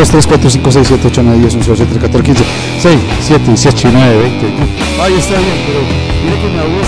2, 3, 4, 5, 6, 7, 8, 9, 10, 11, 12, 13, 14, 15, 6, 7, 18, 19, 20. Ay, está bien, pero mire que me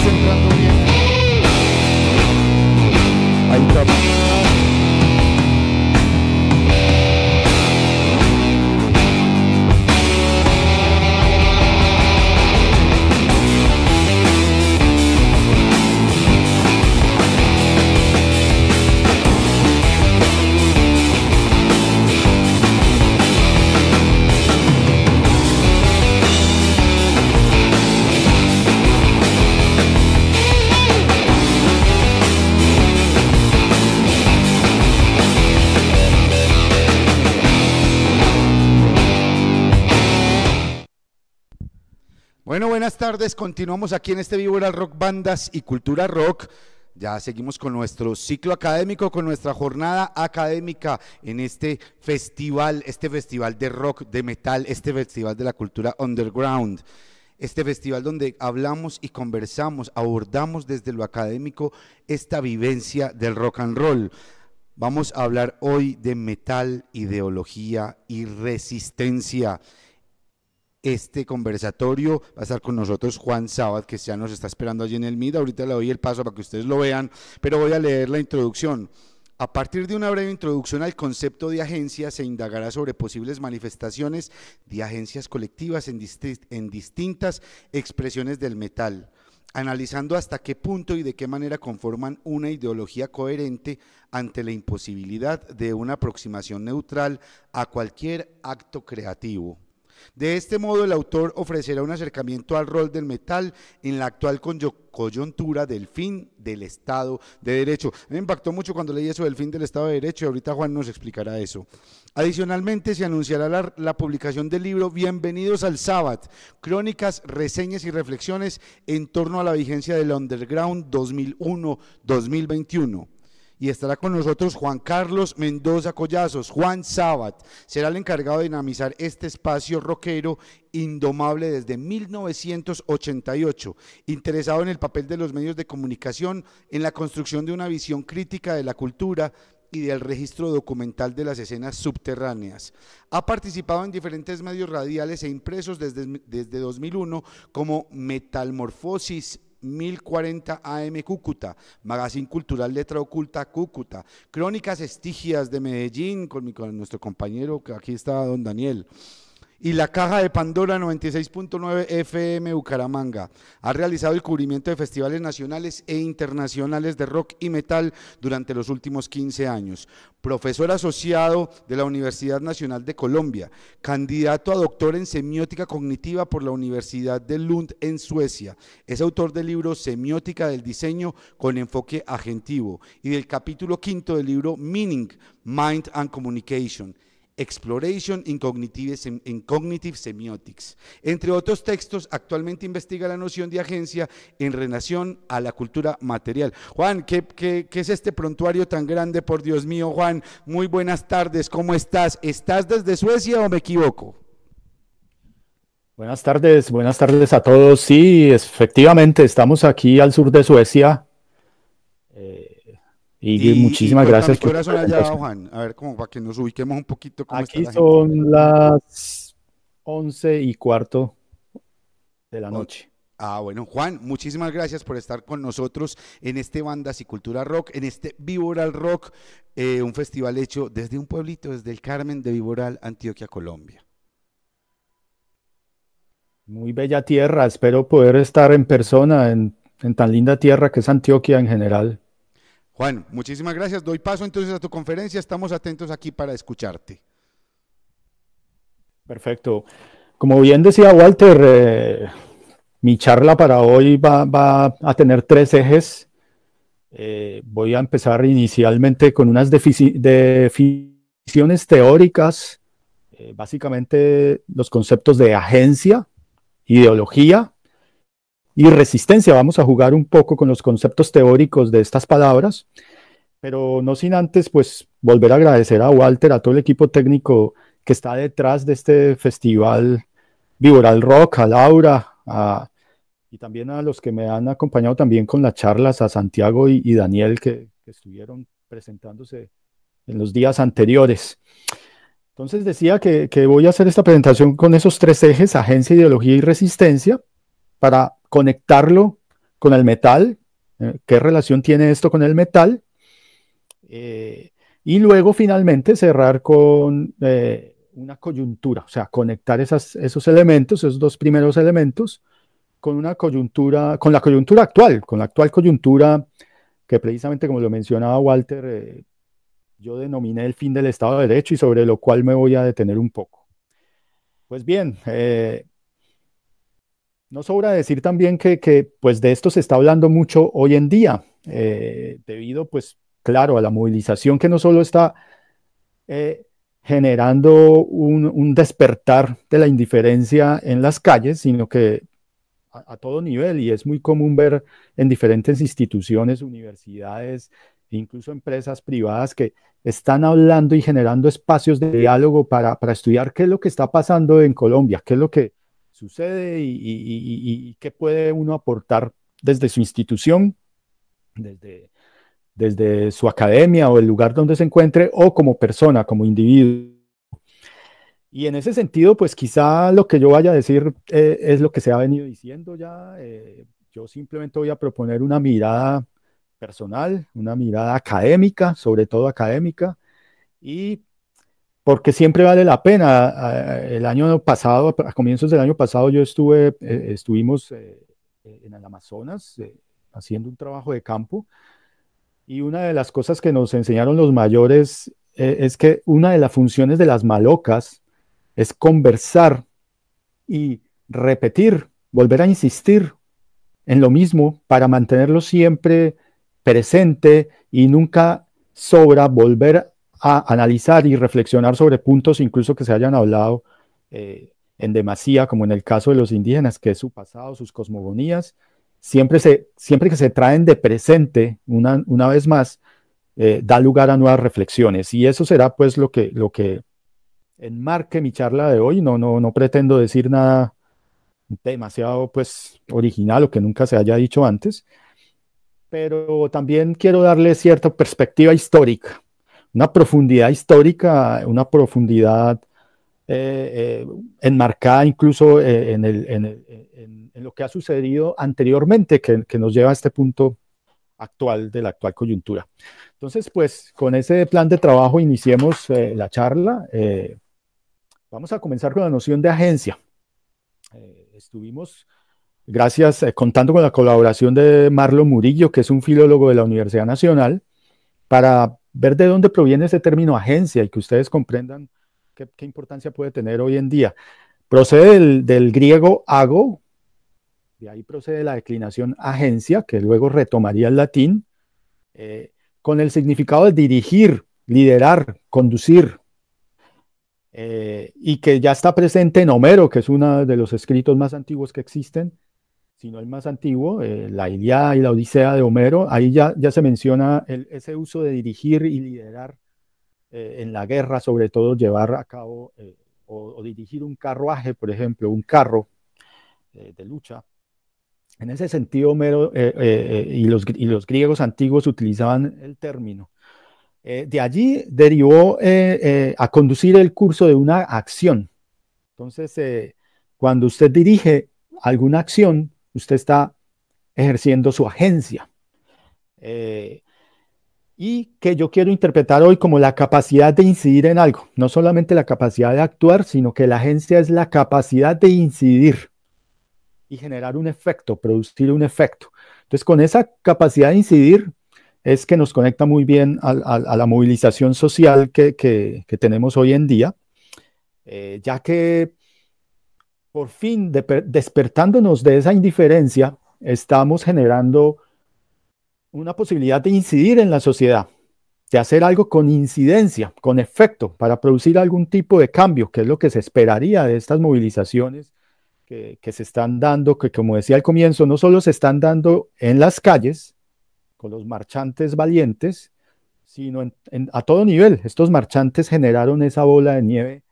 continuamos aquí en este Víbora Rock Bandas y Cultura Rock. Ya seguimos con nuestro ciclo académico, con nuestra jornada académica en este festival, este festival de rock, de metal, este festival de la cultura underground. Este festival donde hablamos y conversamos, abordamos desde lo académico esta vivencia del rock and roll. Vamos a hablar hoy de metal, ideología y resistencia este conversatorio. Va a estar con nosotros Juan Sabat, que ya nos está esperando allí en el MID. Ahorita le doy el paso para que ustedes lo vean, pero voy a leer la introducción. A partir de una breve introducción al concepto de agencia, se indagará sobre posibles manifestaciones de agencias colectivas en distintas expresiones del metal analizando hasta qué punto y de qué manera conforman una ideología coherente ante la imposibilidad de una aproximación neutral a cualquier acto creativo. De este modo, el autor ofrecerá un acercamiento al rol del metal en la actual coyuntura del fin del Estado de Derecho. Me impactó mucho cuando leí eso del fin del Estado de Derecho y ahorita Juan nos explicará eso. Adicionalmente, se anunciará la, publicación del libro Bienvenidos al Sabbat, crónicas, reseñas y reflexiones en torno a la vigencia del Underground 2001-2021 y estará con nosotros Juan Carlos Mendoza Collazos, Juan Sabat, será el encargado de dinamizar este espacio rockero indomable desde 1988, interesado en el papel de los medios de comunicación en la construcción de una visión crítica de la cultura y del registro documental de las escenas subterráneas. Ha participado en diferentes medios radiales e impresos desde, desde 2001 como Metalmorfosis, 1040 AM Cúcuta, Magazine Cultural Letra Oculta Cúcuta, Crónicas Estigias de Medellín con, con nuestro compañero que aquí está don Daniel y la Caja de Pandora 96.9 FM Bucaramanga. Ha realizado el cubrimiento de festivales nacionales e internacionales de rock y metal durante los últimos 15 años. Profesor asociado de la Universidad Nacional de Colombia, candidato a doctor en semiótica cognitiva por la Universidad de Lund en Suecia. Es autor del libro Semiótica del Diseño con enfoque agentivo y del capítulo quinto del libro Meaning, Mind and Communication. Exploration in Cognitive, Semiotics. Entre otros textos, actualmente investiga la noción de agencia en relación a la cultura material. Juan, qué, es este prontuario tan grande, por Dios mío? Juan, muy buenas tardes, ¿cómo estás? ¿Estás desde Suecia o me equivoco? Buenas tardes, buenas tardes a todos. Sí, efectivamente, estamos aquí al sur de Suecia, pues, y, muchísimas pues, gracias. A ver, como para que nos ubiquemos un poquito. Aquí son las once y cuarto de la noche. Ah, bueno, Juan, muchísimas gracias por estar con nosotros en este Bandas y Cultura Rock, en este Viboral Rock, eh, un festival hecho desde un pueblito, desde el Carmen de Viboral, Antioquia, Colombia. Muy bella tierra, espero poder estar en persona en, en tan linda tierra que es Antioquia en general. Juan, muchísimas gracias. Doy paso entonces a tu conferencia. Estamos atentos aquí para escucharte. Perfecto. Como bien decía Walter, eh, mi charla para hoy va, a tener tres ejes. Eh, voy a empezar inicialmente con unas definiciones teóricas, eh, básicamente los conceptos de agencia, ideología y resistencia. Vamos a jugar un poco con los conceptos teóricos de estas palabras, pero no sin antes, pues, volver a agradecer a Walter, a todo el equipo técnico que está detrás de este festival Viboral Rock, a Laura, y también a los que me han acompañado también con las charlas, a Santiago y, Daniel, que, estuvieron presentándose en los días anteriores. Entonces decía que, voy a hacer esta presentación con esos tres ejes, agencia, ideología y resistencia, para conectarlo con el metal. Eh, ¿Qué relación tiene esto con el metal? Eh, y luego finalmente cerrar con eh, una coyuntura, o sea, conectar esos elementos, esos dos primeros elementos, con una coyuntura, con la coyuntura actual, con la actual coyuntura que precisamente como lo mencionaba Walter, yo denominé el fin del Estado de Derecho y sobre lo cual me voy a detener un poco. Pues bien, no sobra decir también que, pues de esto se está hablando mucho hoy en día, eh, debido pues claro a la movilización que no solo está eh, generando un, despertar de la indiferencia en las calles, sino que a, todo nivel, y es muy común ver en diferentes instituciones, universidades, incluso empresas privadas que están hablando y generando espacios de diálogo para estudiar qué es lo que está pasando en Colombia, qué es lo que sucede y, qué puede uno aportar desde su institución, desde, desde su academia o el lugar donde se encuentre, o como persona, como individuo. Y en ese sentido, pues quizá lo que yo vaya a decir eh, es lo que se ha venido diciendo ya. Eh, yo simplemente voy a proponer una mirada personal, una mirada académica, sobre todo académica, y porque siempre vale la pena. El año pasado, a comienzos del año pasado, yo estuve, eh, estuvimos eh, en el Amazonas eh, haciendo un trabajo de campo y una de las cosas que nos enseñaron los mayores es que una de las funciones de las malocas es conversar y repetir, volver a insistir en lo mismo para mantenerlo siempre presente y nunca sobra volver a analizar y reflexionar sobre puntos incluso que se hayan hablado eh, en demasía, como en el caso de los indígenas, que es su pasado, sus cosmogonías, siempre, se, siempre que se traen de presente una, una vez más, eh, da lugar a nuevas reflexiones. Y eso será pues lo que, lo que enmarque mi charla de hoy. No, no, no pretendo decir nada demasiado pues original o que nunca se haya dicho antes, pero también quiero darle cierta perspectiva histórica una profundidad histórica, una profundidad eh, eh, enmarcada incluso eh, en, lo que ha sucedido anteriormente, que, que, nos lleva a este punto actual de la actual coyuntura. Entonces, pues con ese plan de trabajo iniciemos la charla. vamos a comenzar con la noción de agencia. estuvimos, gracias, contando con la colaboración de Marlo Murillo, que es un filólogo de la Universidad Nacional, para ver de dónde proviene ese término agencia y que ustedes comprendan qué, importancia puede tener hoy en día. Procede del, griego ago, de ahí procede la declinación agencia, que luego retomaría el latín, eh, con el significado de dirigir, liderar, conducir, eh, y que ya está presente en Homero, que es uno de los escritos más antiguos que existen, sino el más antiguo, eh, la Iliada y la Odisea de Homero, ahí ya, ya se menciona ese uso de dirigir y liderar eh, en la guerra, sobre todo llevar a cabo eh, o, dirigir un carruaje, por ejemplo, un carro de lucha. En ese sentido, Homero y los, y, los, griegos antiguos utilizaban el término. de allí derivó a conducir el curso de una acción. Entonces, cuando usted dirige alguna acción, usted está ejerciendo su agencia. Eh, y que yo quiero interpretar hoy como la capacidad de incidir en algo, no solamente la capacidad de actuar, sino que la agencia es la capacidad de incidir y generar un efecto, producir un efecto. Entonces, con esa capacidad de incidir es que nos conecta muy bien a, la movilización social que, tenemos hoy en día, eh, ya que por fin despertándonos de esa indiferencia, estamos generando una posibilidad de incidir en la sociedad, de hacer algo con incidencia, con efecto, para producir algún tipo de cambio, que es lo que se esperaría de estas movilizaciones que, se están dando, que como decía al comienzo, no solo se están dando en las calles, con los marchantes valientes, sino a todo nivel. Estos marchantes generaron esa bola de nieve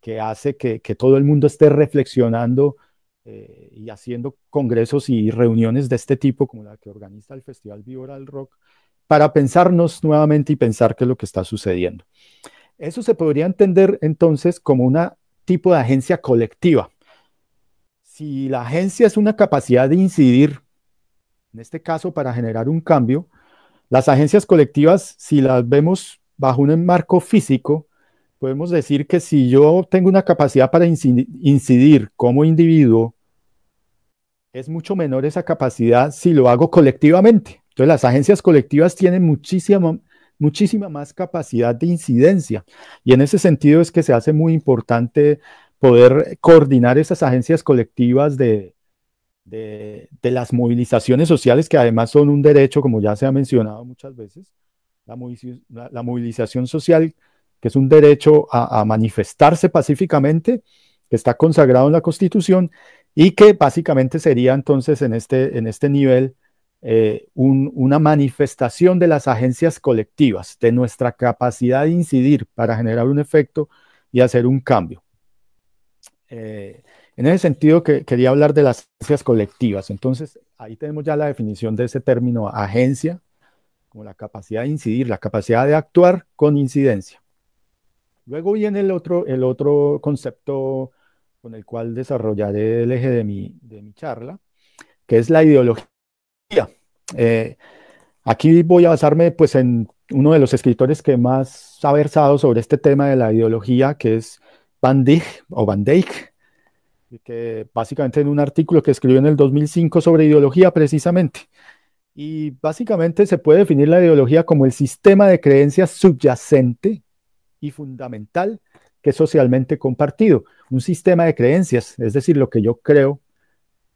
que, hace que, que, todo el mundo esté reflexionando eh, y haciendo congresos y reuniones de este tipo, como la que organiza el Festival al Rock, para pensarnos nuevamente y pensar qué es lo que está sucediendo. Eso se podría entender entonces como un tipo de agencia colectiva. Si la agencia es una capacidad de incidir, en este caso para generar un cambio, las agencias colectivas, si las vemos bajo un marco físico, podemos decir que si yo tengo una capacidad para incidir como individuo, es mucho menor esa capacidad si lo hago colectivamente. Entonces las agencias colectivas tienen muchísima, muchísima más capacidad de incidencia y en ese sentido es que se hace muy importante poder coordinar esas agencias colectivas de, de, las movilizaciones sociales que además son un derecho, como ya se ha mencionado muchas veces. La, la movilización social que es un derecho a, manifestarse pacíficamente, que está consagrado en la Constitución y que básicamente sería entonces en este, en este nivel eh, una manifestación de las agencias colectivas, de nuestra capacidad de incidir para generar un efecto y hacer un cambio. Eh, en ese sentido, que, quería hablar de las agencias colectivas. Entonces, ahí tenemos ya la definición de ese término agencia, como la capacidad de incidir, la capacidad de actuar con incidencia. Luego viene el otro, el otro concepto con el cual desarrollaré el eje de mi, de mi charla, que es la ideología. Eh, aquí voy a basarme pues, en uno de los escritores que más ha versado sobre este tema de la ideología, que es Van o Van que básicamente en un artículo que escribió en el 2005 sobre ideología precisamente. Y básicamente se puede definir la ideología como el sistema de creencias subyacente y fundamental que socialmente compartido, un sistema de creencias, es decir, lo que yo creo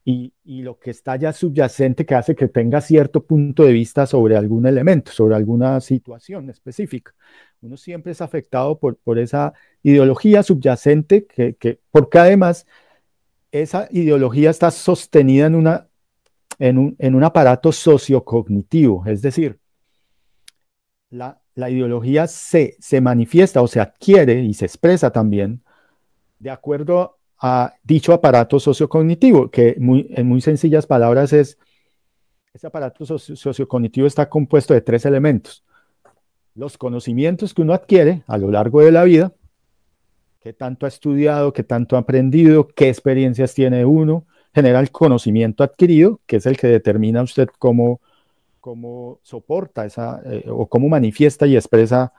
y, lo que está ya subyacente que hace que tenga cierto punto de vista sobre algún elemento, sobre alguna situación específica. Uno siempre es afectado por, esa ideología subyacente, que, porque además esa ideología está sostenida en, una, en, un, en un aparato sociocognitivo, es decir, la, la ideología se, se manifiesta o se adquiere y se expresa también de acuerdo a dicho aparato sociocognitivo, que muy, en muy sencillas palabras es, ese aparato sociocognitivo está compuesto de tres elementos. Los conocimientos que uno adquiere a lo largo de la vida, qué tanto ha estudiado, qué tanto ha aprendido, qué experiencias tiene uno, genera el conocimiento adquirido, que es el que determina usted cómo cómo soporta esa eh, o cómo manifiesta y expresa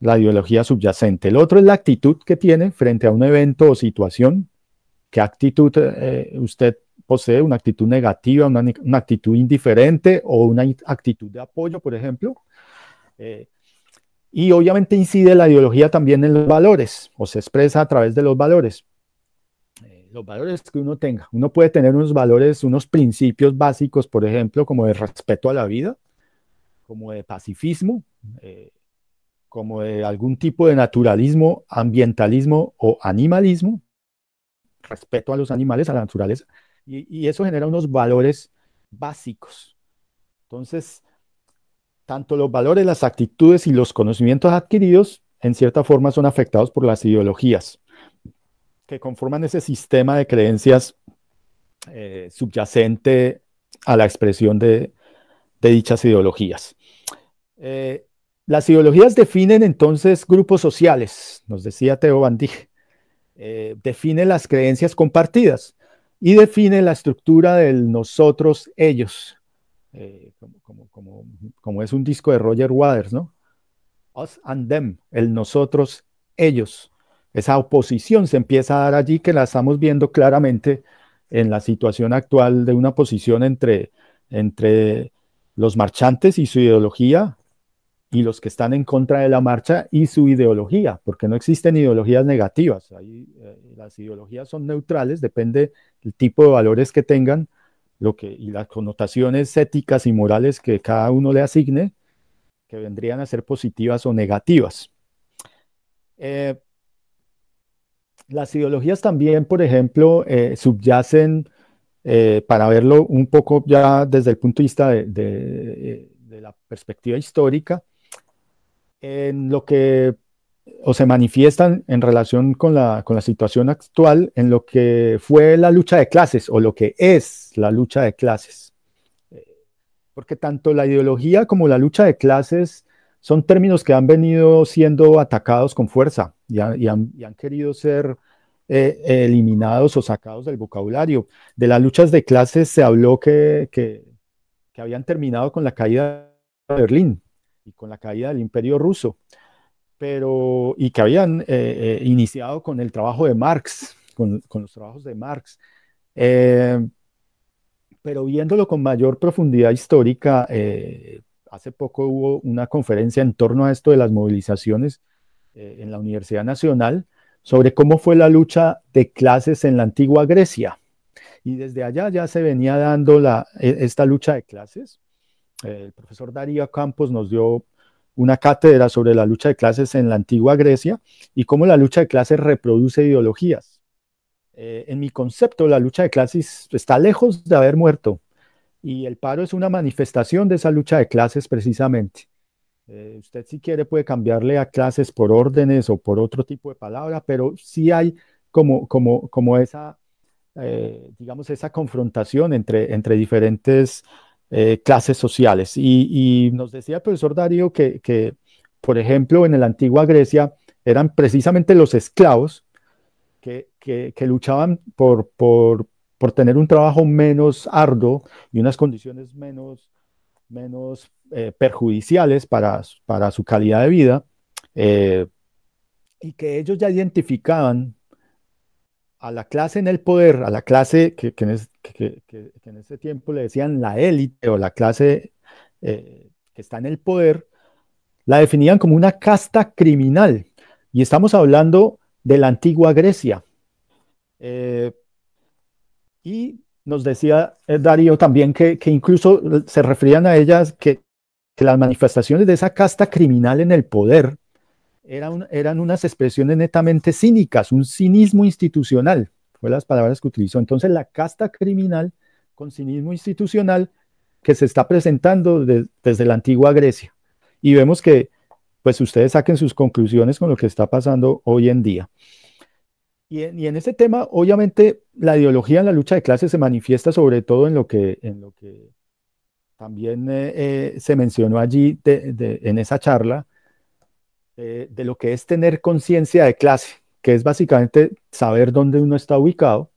la ideología subyacente. El otro es la actitud que tiene frente a un evento o situación. ¿Qué actitud eh, eh, usted posee? ¿Una actitud negativa, una, actitud indiferente o una actitud de apoyo, por ejemplo? y obviamente incide la ideología también en los valores o se expresa a través de los valores los valores que uno tenga. Uno puede tener unos valores, unos principios básicos, por ejemplo, como de respeto a la vida, como de pacifismo, eh, como de algún tipo de naturalismo, ambientalismo o animalismo, respeto a los animales, a la naturaleza, y eso genera unos valores básicos. Entonces, tanto los valores, las actitudes y los conocimientos adquiridos, en cierta forma, son afectados por las ideologías que conforman ese sistema de creencias eh, subyacente a la expresión de, dichas ideologías. Eh, las ideologías definen entonces grupos sociales, nos decía Theo Van eh, define las creencias compartidas y define la estructura del nosotros, ellos, como, como, es un disco de Roger Waters, ¿no? Us and them, el nosotros, ellos esa oposición se empieza a dar allí que la estamos viendo claramente en la situación actual de una posición entre, entre los marchantes y su ideología y los que están en contra de la marcha y su ideología, porque no existen ideologías negativas. Eh, las ideologías son neutrales, depende del tipo de valores que tengan lo que, y las connotaciones éticas y morales que cada uno le asigne, que vendrían a ser positivas o negativas. Eh, las ideologías también, por ejemplo, eh, subyacen, eh, para verlo un poco ya desde el punto de vista eh, de, la perspectiva histórica, en lo que o se manifiestan en relación con la, con la, situación actual en lo que fue la lucha de clases o lo que es la lucha de clases. Porque tanto la ideología como la lucha de clases son términos que han venido siendo atacados con fuerza y, han, querido ser eh, eliminados o sacados del vocabulario. De las luchas de clases se habló que, habían terminado con la caída de Berlín y con la caída del imperio ruso, pero, y que habían eh, eh, iniciado con el trabajo de Marx, con, los trabajos de Marx. pero viéndolo con mayor profundidad histórica, hace poco hubo una conferencia en torno a esto de las movilizaciones eh, en la Universidad Nacional sobre cómo fue la lucha de clases en la antigua Grecia. Y desde allá ya se venía dando e, esta lucha de clases. El profesor Darío Campos nos dio una cátedra sobre la lucha de clases en la antigua Grecia y cómo la lucha de clases reproduce ideologías. Eh, en mi concepto, la lucha de clases está lejos de haber muerto y el paro es una manifestación de esa lucha de clases precisamente. Eh, usted si quiere puede cambiarle a clases por órdenes o por otro tipo de palabra, pero sí hay como, como, como esa, eh, digamos, esa confrontación entre, entre diferentes eh, clases sociales. Y, nos decía el profesor Darío que, que, por ejemplo, en la antigua Grecia eran precisamente los esclavos que, que, luchaban por, por, por tener un trabajo menos arduo y unas condiciones menos menos eh, perjudiciales para, su calidad de vida eh, y que ellos ya identificaban a la clase en el poder, a la clase que, en, ese tiempo le decían la élite o la clase eh, que está en el poder, la definían como una casta criminal. Y estamos hablando de la antigua Grecia. y nos decía Darío también que, que, incluso se referían a ellas que, que las manifestaciones de esa casta criminal en el poder eran, unas expresiones netamente cínicas, un cinismo institucional, fue las palabras que utilizó. Entonces la casta criminal con cinismo institucional que se está presentando desde la antigua Grecia. Y vemos que, pues ustedes saquen sus conclusiones con lo que está pasando hoy en día. Y en, y este tema, obviamente, la ideología en la lucha de clases se manifiesta sobre todo en lo que, en lo que también eh, eh, se mencionó allí en esa charla eh, de, lo que es tener conciencia de clase, que es básicamente saber dónde uno está ubicado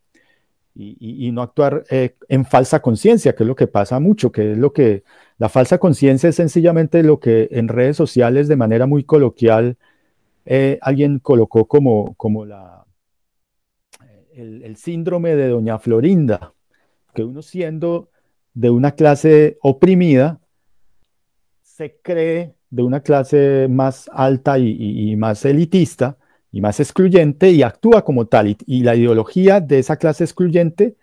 y, no actuar en falsa conciencia, que es lo que pasa mucho, que es lo que la falsa conciencia es sencillamente lo que en redes sociales de manera muy coloquial alguien colocó como, como la, el, síndrome de doña Florinda, que uno siendo de una clase oprimida se cree de una clase más alta y, más elitista y más excluyente y actúa como tal. Y, la ideología de esa clase excluyente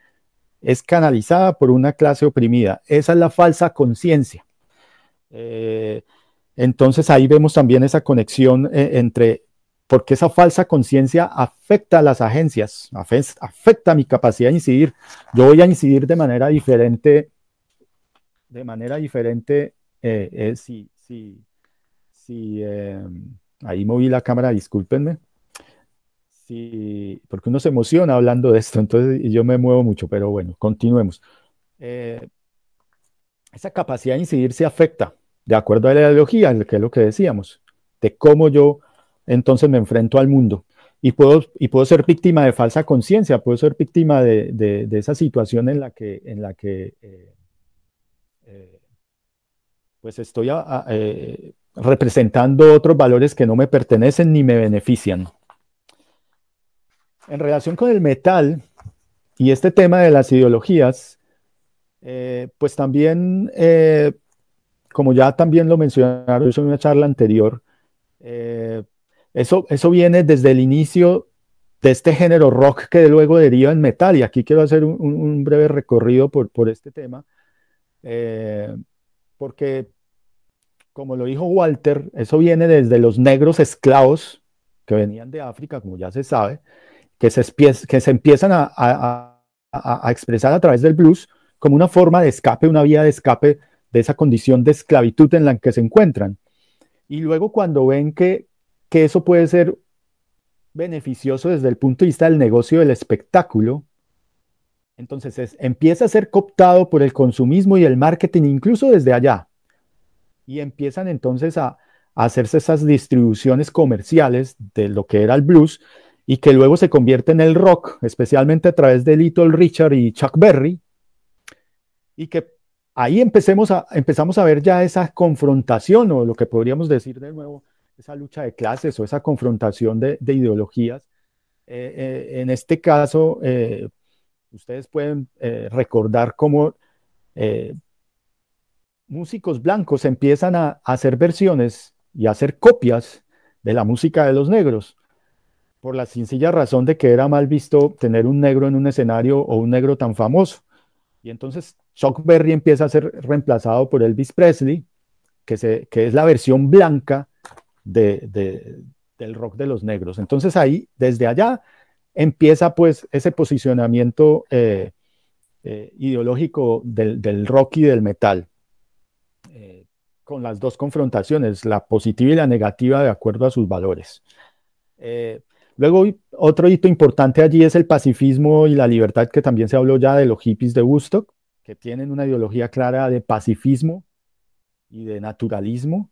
es canalizada por una clase oprimida. Esa es la falsa conciencia. Eh, entonces ahí vemos también esa conexión eh, entre porque esa falsa conciencia afecta a las agencias, afecta a mi capacidad de incidir. Yo voy a incidir de manera diferente de manera diferente eh, eh, si, em, ahí moví la cámara, discúlpenme. porque uno se emociona hablando de esto, entonces yo me muevo mucho, pero bueno, continuemos. Eh, esa capacidad de incidir se afecta, de acuerdo a la ideología, que es lo que decíamos, de cómo yo entonces me enfrento al mundo. Y puedo, y puedo ser víctima de falsa conciencia, puedo ser víctima de, de, esa situación en la que, en la que eh, eh, pues estoy eh, representando otros valores que no me pertenecen ni me benefician. En relación con el metal y este tema de las ideologías, eh, pues también, como ya también lo mencionaron en una charla anterior, eso, eso viene desde el inicio de este género rock que luego deriva en metal, y aquí quiero hacer un, breve recorrido por este tema. Eh, porque, como lo dijo Walter, eso viene desde los negros esclavos que venían de África, como ya se sabe, que se, que se empiezan a, expresar a través del blues como una forma de escape, una vía de escape de esa condición de esclavitud en la que se encuentran. Y luego cuando ven que, que eso puede ser beneficioso desde el punto de vista del negocio del espectáculo, entonces empieza a ser cooptado por el consumismo y el marketing incluso desde allá. Y empiezan entonces a, hacerse esas distribuciones comerciales de lo que era el blues y que luego se convierte en el rock, especialmente a través de Little Richard y Chuck Berry, y que ahí empecemos a, empezamos a ver ya esa confrontación o lo que podríamos decir de nuevo, esa lucha de clases o esa confrontación de, ideologías. Eh, eh, en este caso, eh, Ustedes pueden eh, recordar cómo eh, músicos blancos empiezan a, hacer versiones y a hacer copias de la música de los negros, por la sencilla razón de que era mal visto tener un negro en un escenario o un negro tan famoso. Y entonces Chuck Berry empieza a ser reemplazado por Elvis Presley, que, es la versión blanca del rock de los negros. Entonces ahí, desde allá, empieza pues ese posicionamiento eh, eh, ideológico del, rock y del metal, eh, con las dos confrontaciones, la positiva y la negativa de acuerdo a sus valores. luego, otro hito importante allí es el pacifismo y la libertad, que también se habló ya de los hippies de Woodstock, que tienen una ideología clara de pacifismo y de naturalismo.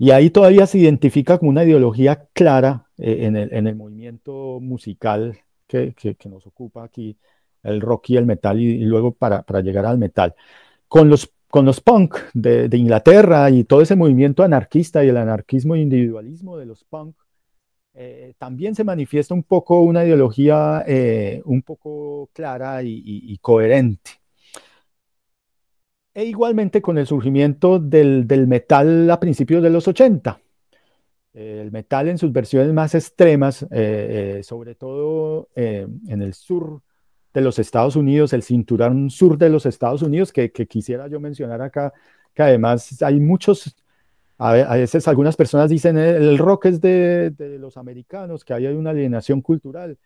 y ahí todavía se identifica con una ideología clara eh, en, el, movimiento musical que, nos ocupa aquí, el rock y el metal, y, luego para, llegar al metal. Con los, con los punk de, Inglaterra y todo ese movimiento anarquista y el anarquismo e individualismo de los punk, eh, también se manifiesta un poco una ideología eh, un poco clara y, coherente. E igualmente con el surgimiento del, del metal a principios de los 80 eh, el metal en sus versiones más extremas, eh, eh, sobre todo en el sur de los Estados Unidos, el cinturón sur de los Estados Unidos, que, quisiera yo mencionar acá, que además hay muchos, a veces algunas personas dicen el rock es de, los americanos, que hay una alienación cultural.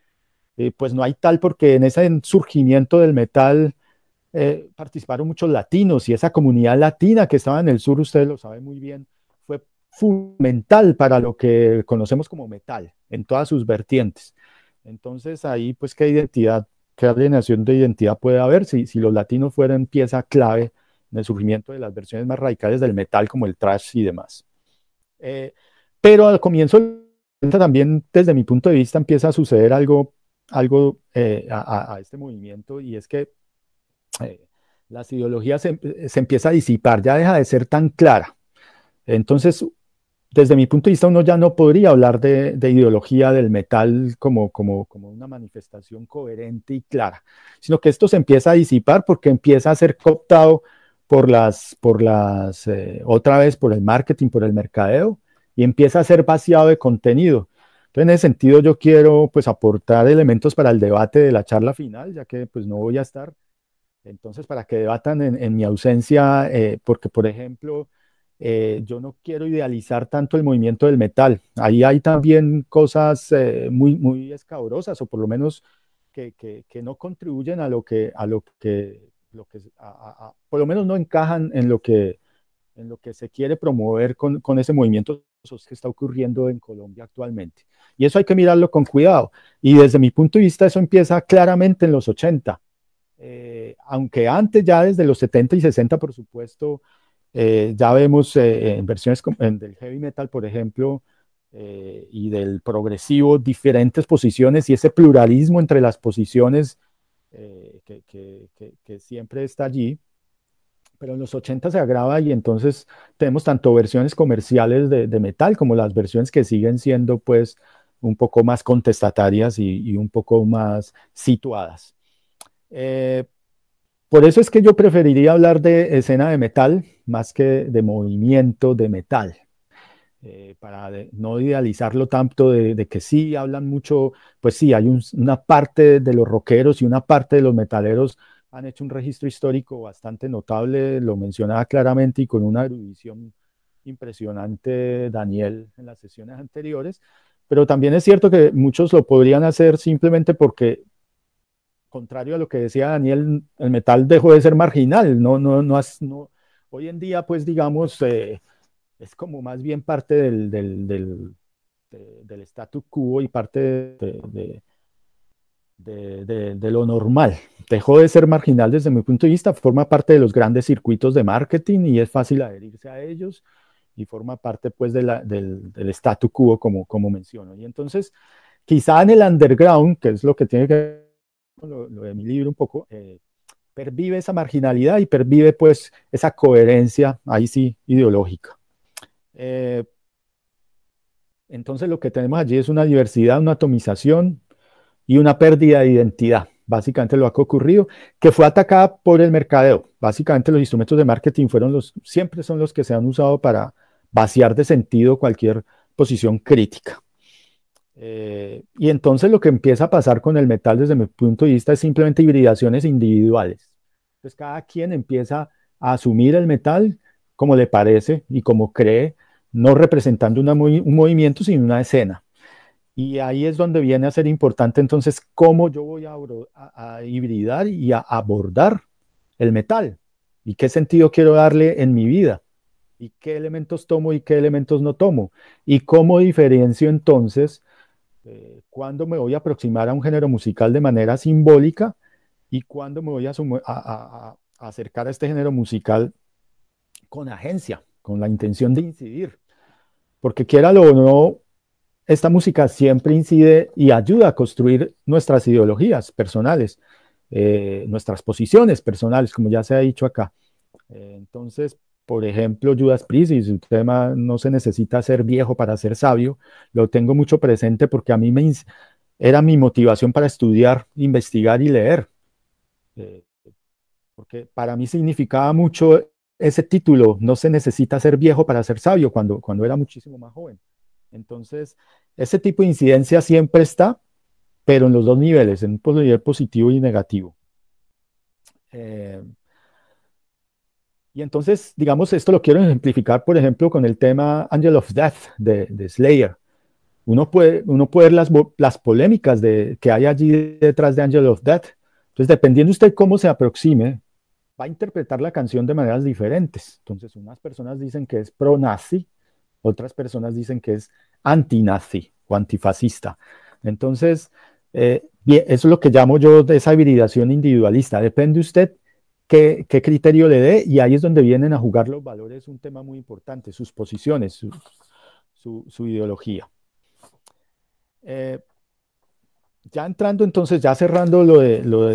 pues no hay tal porque en ese surgimiento del metal participaron muchos latinos y esa comunidad latina que estaba en el sur, ustedes lo saben muy bien, fundamental para lo que conocemos como metal, en todas sus vertientes. Entonces ahí, pues, ¿qué identidad, qué alineación de identidad puede haber si, si los latinos fueran pieza clave en el surgimiento de las versiones más radicales del metal, como el trash y demás? Eh, pero al comienzo también, desde mi punto de vista, empieza a suceder algo, algo eh, a, este movimiento y es que eh, las ideologías se, se empieza a disipar, ya deja de ser tan clara. Entonces, desde mi punto de vista, uno ya no podría hablar de, ideología del metal como, como, como, una manifestación coherente y clara, sino que esto se empieza a disipar porque empieza a ser cooptado por las, por las, eh, otra vez por el marketing, por el mercadeo, y empieza a ser vaciado de contenido. Entonces, en ese sentido, yo quiero pues aportar elementos para el debate de la charla final, ya que pues no voy a estar. Entonces, para que debatan en, mi ausencia, eh, porque, por ejemplo, eh, yo no quiero idealizar tanto el movimiento del metal. Ahí hay también cosas eh, muy, muy escabrosas, o por lo menos que, que, no contribuyen a lo que, a lo que, lo que por lo menos no encajan en lo que, en lo que se quiere promover con, con ese movimiento que está ocurriendo en Colombia actualmente. Y eso hay que mirarlo con cuidado. Y desde mi punto de vista, eso empieza claramente en los 80. Eh, aunque antes ya desde los 70 y 60, por supuesto, eh, ya vemos eh, eh, en versiones del heavy metal, por ejemplo, y del progresivo, diferentes posiciones y ese pluralismo entre las posiciones que, siempre está allí. Pero en los 80 se agrava y entonces tenemos tanto versiones comerciales de, metal como las versiones que siguen siendo pues un poco más contestatarias y, y un poco más situadas. Por eso es que yo preferiría hablar de escena de metal más que de movimiento de metal. Eh, para no idealizarlo tanto de, que sí hablan mucho, pues sí, hay una parte de los rockeros y una parte de los metaleros han hecho un registro histórico bastante notable, lo mencionaba claramente y con una erudición impresionante Daniel en las sesiones anteriores, pero también es cierto que muchos lo podrían hacer simplemente porque contrario a lo que decía Daniel, el metal dejó de ser marginal, no, no, no, no hoy en día, pues digamos, eh, es como más bien parte del, del, status quo y parte de, de, lo normal. Dejó de ser marginal desde mi punto de vista, forma parte de los grandes circuitos de marketing y es fácil adherirse a ellos y forma parte pues de la, del, del status quo como, como menciono. Y entonces, quizá en el underground, que es lo que tiene que lo, de mi libro un poco, eh, pervive esa marginalidad y pervive pues esa coherencia, ahí sí, ideológica. Eh, entonces lo que tenemos allí es una diversidad, una atomización y una pérdida de identidad. Básicamente lo que ha ocurrido, que fue atacada por el mercadeo. Básicamente los instrumentos de marketing fueron los, siempre son los que se han usado para vaciar de sentido cualquier posición crítica. Eh, y entonces lo que empieza a pasar con el metal desde mi punto de vista es simplemente hibridaciones individuales. Entonces cada quien empieza a asumir el metal como le parece y como cree, no representando un movimiento, sino una escena. Y ahí es donde viene a ser importante entonces cómo yo voy a, a hibridar y a abordar el metal y qué sentido quiero darle en mi vida y qué elementos tomo y qué elementos no tomo y cómo diferencio entonces cuándo me voy a aproximar a un género musical de manera simbólica y cuándo me voy a, acercar a este género musical con agencia, con la intención de incidir. Porque quiera lo o no, esta música siempre incide y ayuda a construir nuestras ideologías personales, eh, nuestras posiciones personales, como ya se ha dicho acá. Eh, entonces, por ejemplo, Judas Priest y su tema No se necesita ser viejo para ser sabio, lo tengo mucho presente porque a mí era mi motivación para estudiar, investigar y leer. Eh, porque para mí significaba mucho ese título, No se necesita ser viejo para ser sabio, cuando, cuando era muchísimo más joven. Entonces, ese tipo de incidencia siempre está, pero en los dos niveles, en un nivel positivo y negativo. Eh, y entonces, digamos, esto lo quiero ejemplificar, por ejemplo, con el tema Angel of Death de, Slayer. Uno puede, uno puede ver las, las polémicas de, que hay allí detrás de Angel of Death. Entonces, dependiendo usted cómo se aproxime, va a interpretar la canción de maneras diferentes. Entonces, unas personas dicen que es pro-nazi, otras personas dicen que es antinazi o antifascista. Entonces, eh, eso es lo que llamo yo de esa hibridación individualista. Depende usted qué, criterio le dé y ahí es donde vienen a jugar los valores, un tema muy importante, sus posiciones, su, ideología. Eh, ya entrando entonces, ya cerrando lo de, lo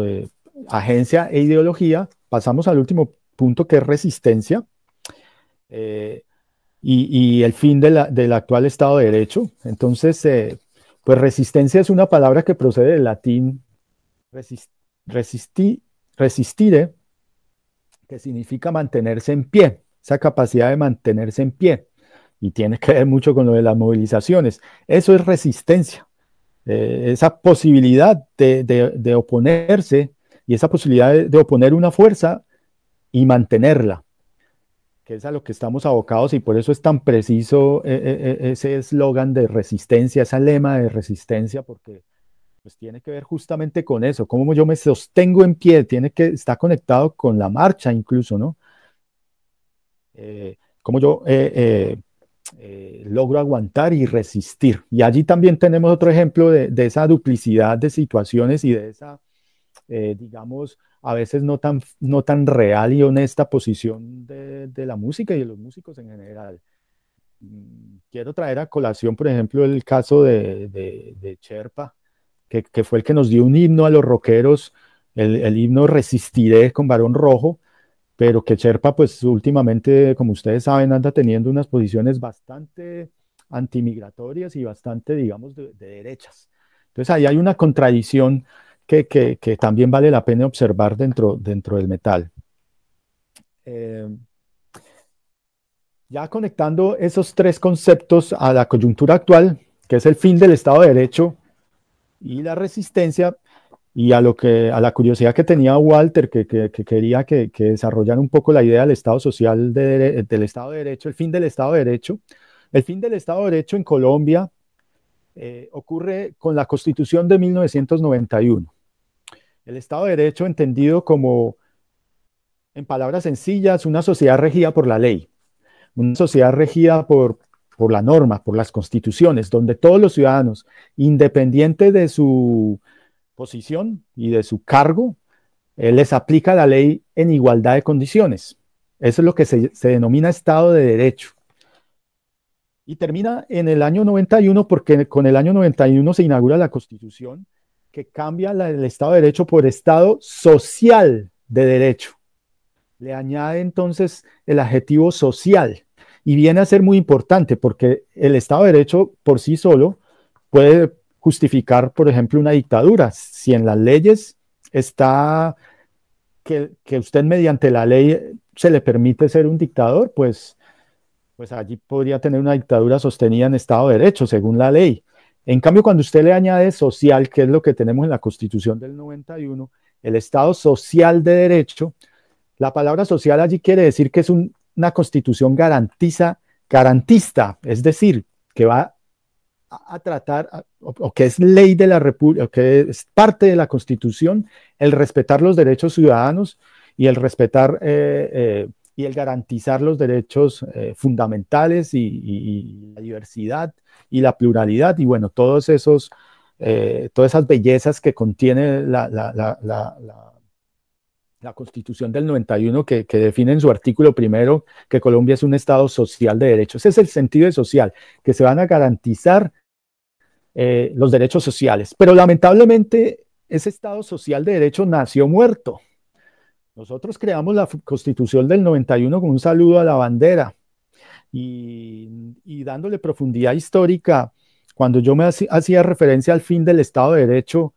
de, agencia e ideología, pasamos al último punto que es resistencia eh, y, el fin la, del actual Estado de Derecho. Entonces, eh, pues resistencia es una palabra que procede del latín resisti, resistir, ¿eh? que significa mantenerse en pie, esa capacidad de mantenerse en pie. Y tiene que ver mucho con lo de las movilizaciones. Eso es resistencia, eh, esa posibilidad de, oponerse y esa posibilidad de, de oponer una fuerza y mantenerla que es a lo que estamos abocados y por eso es tan preciso eh, ese eslogan de resistencia, ese lema de resistencia, porque pues tiene que ver justamente con eso, cómo yo me sostengo en pie, tiene que estar conectado con la marcha incluso, ¿no? Eh, cómo yo eh, eh, logro aguantar y resistir. Y allí también tenemos otro ejemplo de, esa duplicidad de situaciones y de esa, digamos, a veces no tan, no tan real y honesta posición de, la música y de los músicos en general mm, quiero traer a colación, por ejemplo, el caso de, de, de Cherpa, que, fue el que nos dio un himno a los rockeros, el, himno Resistiré con Barón Rojo, pero que Cherpa, pues últimamente, como ustedes saben, anda teniendo unas posiciones bastante antimigratorias y bastante, digamos, de, derechas. Entonces ahí hay una contradicción que, también vale la pena observar dentro, dentro del metal. Eh, ya conectando esos tres conceptos a la coyuntura actual, que es el fin del Estado de Derecho, y la resistencia y a, lo que, a la curiosidad que tenía Walter, que, quería que, que desarrollara un poco la idea del Estado social, del Estado de Derecho, el fin del Estado de Derecho. El fin del Estado de Derecho en Colombia eh, ocurre con la Constitución de 1991. El Estado de Derecho entendido como, en palabras sencillas, una sociedad regida por la ley, una sociedad regida por por la norma, por las constituciones, donde todos los ciudadanos, independiente de su posición y de su cargo, eh, les aplica la ley en igualdad de condiciones. Eso es lo que se, denomina Estado de Derecho. Y termina en el año 91 porque con el año 91 se inaugura la Constitución que cambia el Estado de Derecho por Estado social de Derecho. Le añade entonces el adjetivo social y viene a ser muy importante porque el Estado de Derecho por sí solo puede justificar, por ejemplo, una dictadura. Si en las leyes está que, usted mediante la ley se le permite ser un dictador, pues, pues allí podría tener una dictadura sostenida en Estado de Derecho, según la ley. En cambio, cuando usted le añade social, que es lo que tenemos en la Constitución del 91, el Estado social de Derecho, la palabra social allí quiere decir que es un una constitución garantiza, garantista, es decir, que va a, tratar, o, que es ley de la República, que es parte de la constitución, el respetar los derechos ciudadanos y el respetar eh, eh, y el garantizar los derechos eh, fundamentales y, la diversidad y la pluralidad y bueno, todos esos, todas esas bellezas que contiene la, la la Constitución del 91 que, define en su artículo primero que Colombia es un Estado social de derechos. Ese es el sentido de social, que se van a garantizar eh, los derechos sociales. Pero lamentablemente ese Estado social de derecho nació muerto. Nosotros creamos la Constitución del 91 con un saludo a la bandera y, y dándole profundidad histórica. Cuando yo me hacía referencia al fin del Estado de Derecho,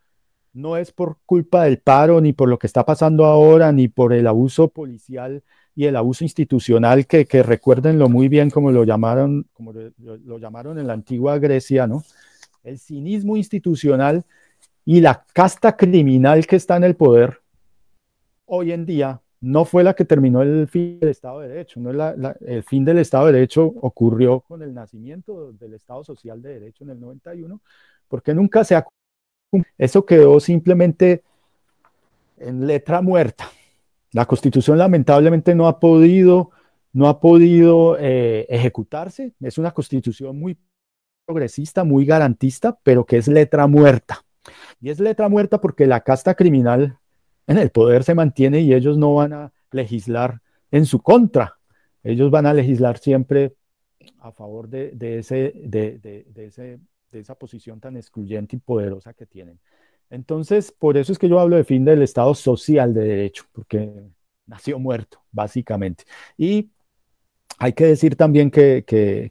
no es por culpa del paro, ni por lo que está pasando ahora, ni por el abuso policial y el abuso institucional, que, que muy bien como lo llamaron, como lo, llamaron en la antigua Grecia, ¿no? El cinismo institucional y la casta criminal que está en el poder hoy en día no fue la que terminó el fin del Estado de Derecho. No el fin del Estado de Derecho ocurrió con el nacimiento del Estado Social de Derecho en el 91, porque nunca se ha eso quedó simplemente en letra muerta. La constitución lamentablemente no ha podido, no ha podido eh, ejecutarse. Es una constitución muy progresista, muy garantista, pero que es letra muerta. Y es letra muerta porque la casta criminal en el poder se mantiene y ellos no van a legislar en su contra. Ellos van a legislar siempre a favor de, ese, de, ese esa posición tan excluyente y poderosa que tienen. Entonces, por eso es que yo hablo de fin del Estado social de derecho, porque nació muerto, básicamente. Y hay que decir también que,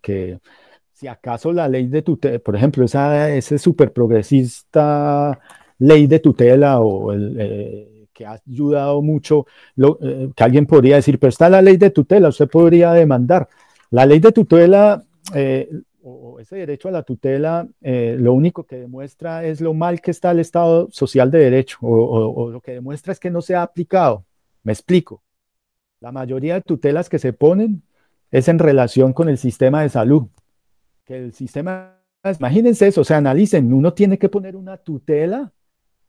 si acaso la ley de tutela, por ejemplo, esa, ese súper progresista ley de tutela o el, eh, que ha ayudado mucho, eh, que alguien podría decir, pero está la ley de tutela, usted podría demandar. La ley de tutela eh, ese derecho a la tutela eh, lo único que demuestra es lo mal que está el Estado social de derecho o, lo que demuestra es que no se ha aplicado. Me explico. La mayoría de tutelas que se ponen es en relación con el sistema de salud. Que el sistema, imagínense eso, o analicen, uno tiene que poner una tutela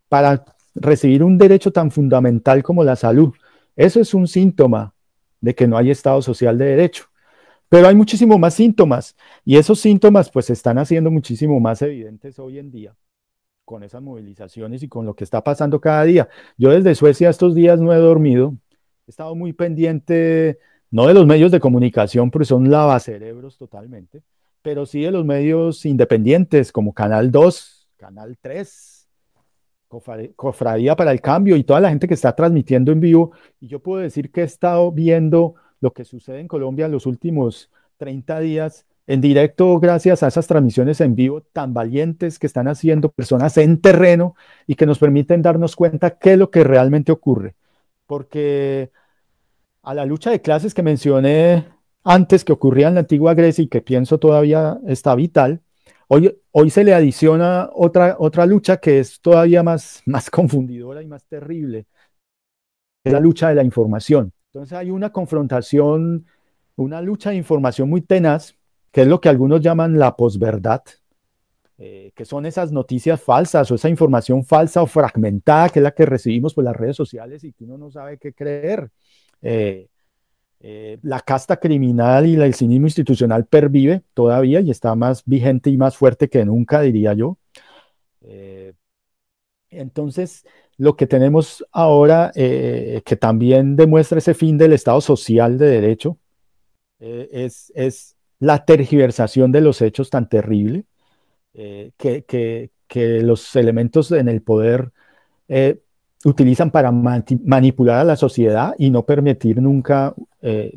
para recibir un derecho tan fundamental como la salud. Eso es un síntoma de que no hay Estado social de derecho. Pero hay muchísimo más síntomas y esos síntomas pues se están haciendo muchísimo más evidentes hoy en día con esas movilizaciones y con lo que está pasando cada día. Yo desde Suecia estos días no he dormido, he estado muy pendiente, no de los medios de comunicación, porque son lavacerebros totalmente, pero sí de los medios independientes como Canal 2, Canal 3, Cofradía para el Cambio y toda la gente que está transmitiendo en vivo. Y yo puedo decir que he estado viendo lo que sucede en Colombia en los últimos 30 días en directo gracias a esas transmisiones en vivo tan valientes que están haciendo personas en terreno y que nos permiten darnos cuenta qué es lo que realmente ocurre. Porque a la lucha de clases que mencioné antes que ocurría en la antigua Grecia y que pienso todavía está vital, hoy, hoy se le adiciona otra, otra lucha que es todavía más, más confundidora y más terrible, la lucha de la información. Entonces hay una confrontación, una lucha de información muy tenaz, que es lo que algunos llaman la posverdad, eh, que son esas noticias falsas o esa información falsa o fragmentada, que es la que recibimos por las redes sociales y que uno no sabe qué creer. Eh, eh, la casta criminal y el cinismo institucional pervive todavía y está más vigente y más fuerte que nunca, diría yo. entonces, lo que tenemos ahora, eh, que también demuestra ese fin del Estado social de derecho, eh, es, la tergiversación de los hechos tan terrible eh, que, los elementos en el poder utilizan para manipular a la sociedad y no permitir nunca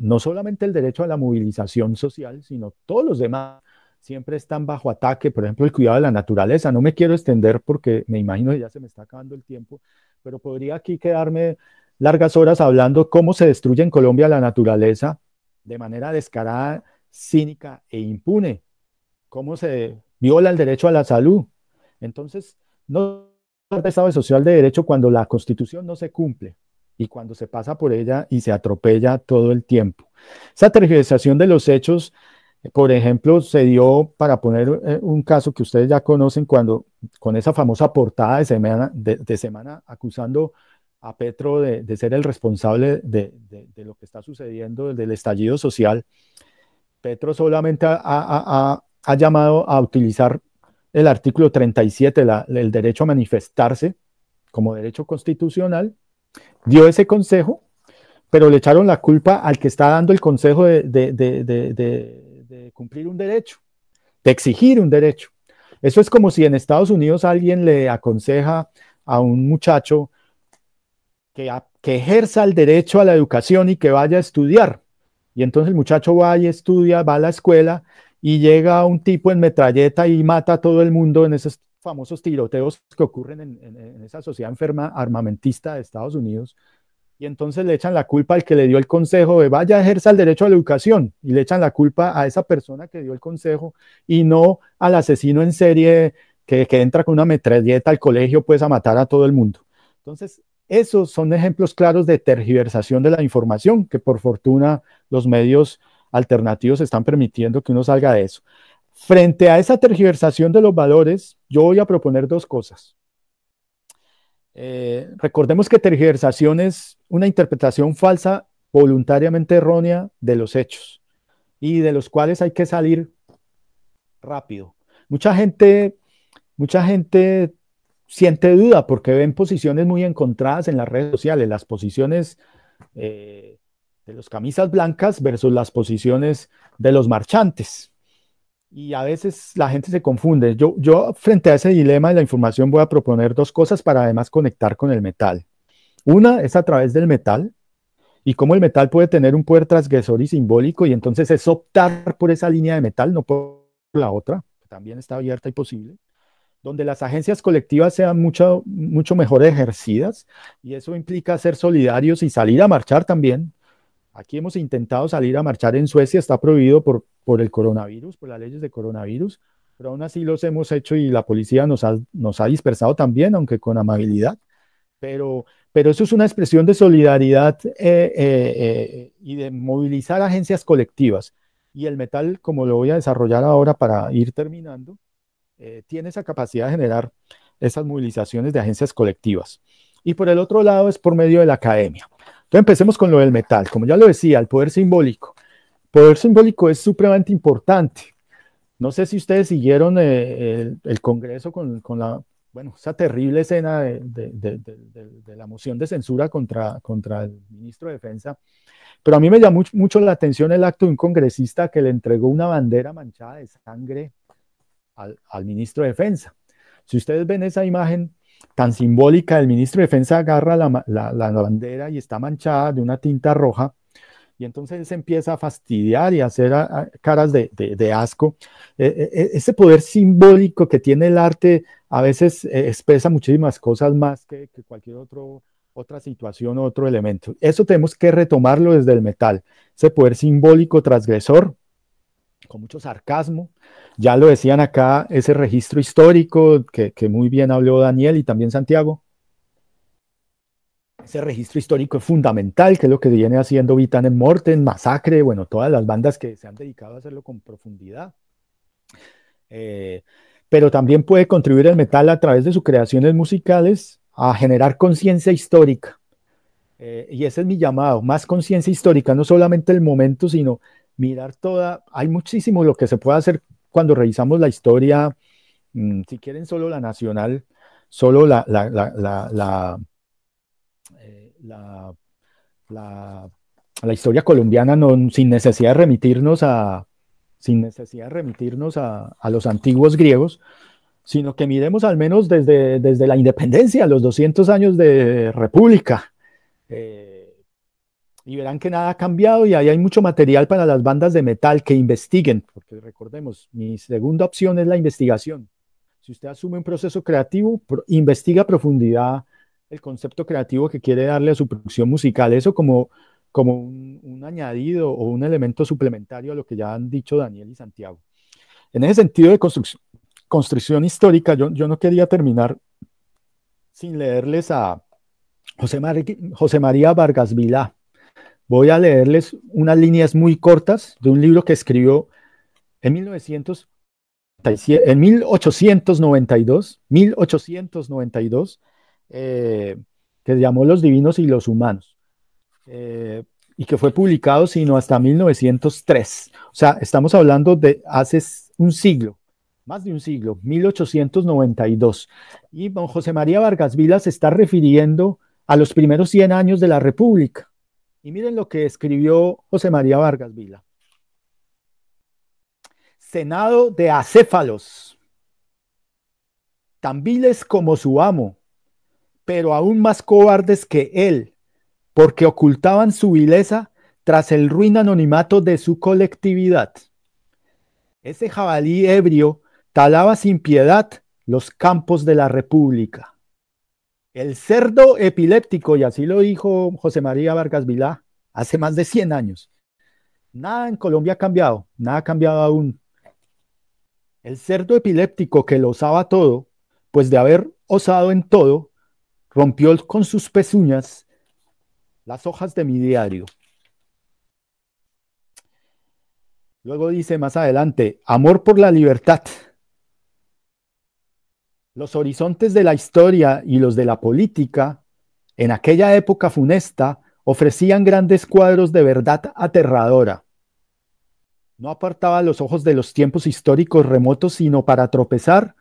no solamente el derecho a la movilización social, sino todos los demás siempre están bajo ataque, por ejemplo, el cuidado de la naturaleza. No me quiero extender porque me imagino que ya se me está acabando el tiempo, pero podría aquí quedarme largas horas hablando cómo se destruye en Colombia la naturaleza de manera descarada, cínica e impune, cómo se viola el derecho a la salud. Entonces, no de Estado Social de Derecho cuando la Constitución no se cumple y cuando se pasa por ella y se atropella todo el tiempo. Esa tergiversación de los hechos por ejemplo, se dio, para poner eh, un caso que ustedes ya conocen, cuando con esa famosa portada de semana, de, semana acusando a Petro de, ser el responsable de, lo que está sucediendo, del estallido social, Petro solamente ha, llamado a utilizar el artículo 37, el derecho a manifestarse como derecho constitucional, dio ese consejo, pero le echaron la culpa al que está dando el consejo de de cumplir un derecho, de exigir un derecho. Eso es como si en Estados Unidos alguien le aconseja a un muchacho que, ejerza el derecho a la educación y que vaya a estudiar. Y entonces el muchacho va y estudia, va a la escuela y llega un tipo en metralleta y mata a todo el mundo en esos famosos tiroteos que ocurren en esa sociedad enferma armamentista de Estados Unidos y entonces le echan la culpa al que le dio el consejo de vaya, a ejercer el derecho a la educación y le echan la culpa a esa persona que dio el consejo y no al asesino en serie que, que entra con una metralleta al colegio pues a matar a todo el mundo. Entonces, esos son ejemplos claros de tergiversación de la información que por fortuna los medios alternativos están permitiendo que uno salga de eso. Frente a esa tergiversación de los valores, yo voy a proponer dos cosas. Eh, recordemos que tergiversación es una interpretación falsa, voluntariamente errónea de los hechos y de los cuales hay que salir rápido. Mucha gente, mucha gente siente duda porque ven posiciones muy encontradas en las redes sociales, las posiciones eh, de los camisas blancas versus las posiciones de los marchantes y a veces la gente se confunde. Yo, frente a ese dilema de la información voy a proponer dos cosas para además conectar con el metal. Una es a través del metal y cómo el metal puede tener un poder transgresor y simbólico y entonces es optar por esa línea de metal, no por la otra, que también está abierta y posible donde las agencias colectivas sean mucho, mucho mejor ejercidas y eso implica ser solidarios y salir a marchar también, Aquí hemos intentado salir a marchar en Suecia, está prohibido por, por el coronavirus, por las leyes de coronavirus, pero aún así los hemos hecho y la policía nos ha, nos ha dispersado también, aunque con amabilidad. Pero, pero eso es una expresión de solidaridad eh, eh, eh, y de movilizar agencias colectivas. Y el metal, como lo voy a desarrollar ahora para ir terminando, tiene esa capacidad de generar esas movilizaciones de agencias colectivas. Y por el otro lado es por medio de la academia. Entonces empecemos con lo del metal. Como ya lo decía, el poder simbólico. El poder simbólico es supremamente importante. No sé si ustedes siguieron eh, el, Congreso con, la, bueno, esa terrible escena de, la moción de censura contra, el ministro de Defensa, pero a mí me llamó mucho la atención el acto de un congresista que le entregó una bandera manchada de sangre al, al ministro de Defensa. Si ustedes ven esa imagen, tan simbólica, el ministro de Defensa agarra la, bandera y está manchada de una tinta roja. Y entonces él se empieza a fastidiar y a hacer caras de, asco. E, e, e, ese poder simbólico que tiene el arte a veces eh, expresa muchísimas cosas más que, cualquier otro, otra situación o otro elemento. Eso tenemos que retomarlo desde el metal. Ese poder simbólico transgresor, con mucho sarcasmo, ya lo decían acá, ese registro histórico que, muy bien habló Daniel y también Santiago. Ese registro histórico es fundamental, que es lo que viene haciendo Vitan en Morten, Masacre, bueno, todas las bandas que se han dedicado a hacerlo con profundidad. Eh, pero también puede contribuir el metal a través de sus creaciones musicales a generar conciencia histórica. Eh, y ese es mi llamado, más conciencia histórica, no solamente el momento, sino mirar toda, hay muchísimo lo que se puede hacer cuando revisamos la historia, mm, si quieren solo la nacional, solo eh, la, la, historia colombiana, no, sin necesidad de remitirnos a, sin necesidad de remitirnos a, los antiguos griegos, sino que miremos al menos desde, desde la independencia, los 200 años de república. Eh, y verán que nada ha cambiado y ahí hay mucho material para las bandas de metal que investiguen, porque recordemos, mi segunda opción es la investigación. Si usted asume un proceso creativo, investiga a profundidad el concepto creativo que quiere darle a su producción musical, eso como, como un, añadido o un elemento suplementario a lo que ya han dicho Daniel y Santiago. En ese sentido de construcción, construcción histórica, yo, no quería terminar sin leerles a José, José María Vargas Vilá, Voy a leerles unas líneas muy cortas de un libro que escribió en 1892, eh, que se llamó Los Divinos y los Humanos, eh, y que fue publicado sino hasta 1903. O sea, estamos hablando de hace un siglo, más de un siglo, 1892. Y don José María Vargas Vila se está refiriendo a los primeros 100 años de la República. Y miren lo que escribió José María Vargas Vila. Senado de acéfalos, tan viles como su amo, pero aún más cobardes que él, porque ocultaban su vileza tras el ruin anonimato de su colectividad. Ese jabalí ebrio talaba sin piedad los campos de la República. El cerdo epiléptico, y así lo dijo José María Vargas Vilá hace más de 100 años. Nada en Colombia ha cambiado, nada ha cambiado aún. El cerdo epiléptico que lo osaba todo, pues de haber osado en todo, rompió con sus pezuñas las hojas de mi diario. Luego dice más adelante, amor por la libertad, los horizontes de la historia y los de la política, en aquella época funesta, ofrecían grandes cuadros de verdad aterradora. No apartaba los ojos de los tiempos históricos remotos, sino para tropezar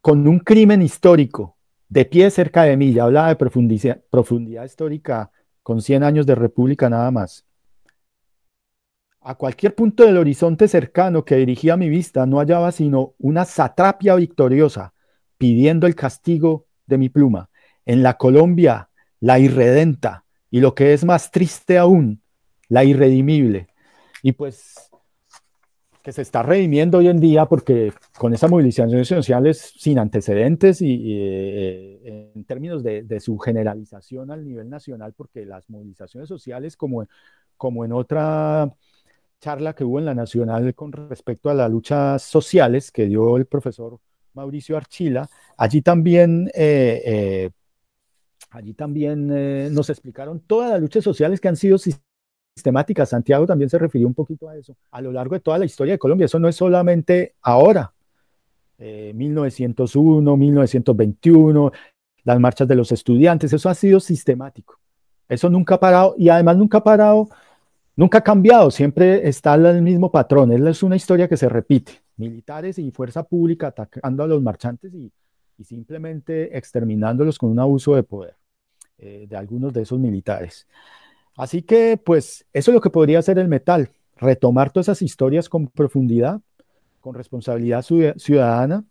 con un crimen histórico, de pie cerca de mí, ya hablaba de profundidad, histórica con 100 años de república nada más. A cualquier punto del horizonte cercano que dirigía mi vista no hallaba sino una satrapia victoriosa, pidiendo el castigo de mi pluma. En la Colombia, la irredenta y lo que es más triste aún, la irredimible. Y pues que se está redimiendo hoy en día porque con esas movilizaciones sociales sin antecedentes y, eh, eh, en términos de, su generalización al nivel nacional, porque las movilizaciones sociales, como, como en otra charla que hubo en la Nacional con respecto a las luchas sociales que dio el profesor Mauricio Archila. Allí también, eh, eh, allí también eh, nos explicaron todas las luchas sociales que han sido sistemáticas. Santiago también se refirió un poquito a eso, a lo largo de toda la historia de Colombia. Eso no es solamente ahora, 1901, 1921, las marchas de los estudiantes, eso ha sido sistemático. Eso nunca ha parado y además nunca ha parado, nunca ha cambiado, siempre está el mismo patrón. Es una historia que se repite militares y fuerza pública atacando a los marchantes y, y simplemente exterminándolos con un abuso de poder eh, de algunos de esos militares. Así que, pues, eso es lo que podría hacer el metal, retomar todas esas historias con profundidad, con responsabilidad ciudadana,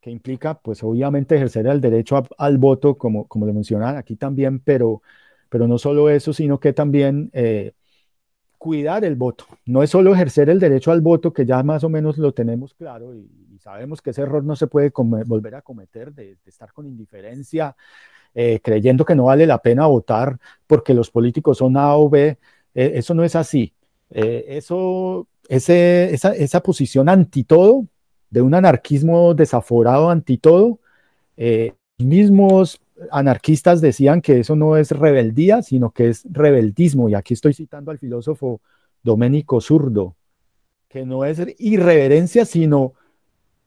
que implica, pues, obviamente ejercer el derecho al voto, como, como lo mencionan aquí también, pero, pero no solo eso, sino que también eh, cuidar el voto. No es solo ejercer el derecho al voto, que ya más o menos lo tenemos claro y, sabemos que ese error no se puede volver a cometer, de, estar con indiferencia, eh, creyendo que no vale la pena votar porque los políticos son A o B. Eh, eso no es así. Eh, eso, ese, esa, posición anti todo, de un anarquismo desaforado anti todo, mismos anarquistas decían que eso no es rebeldía, sino que es rebeldismo. Y aquí estoy citando al filósofo Domenico Zurdo, que no es irreverencia, sino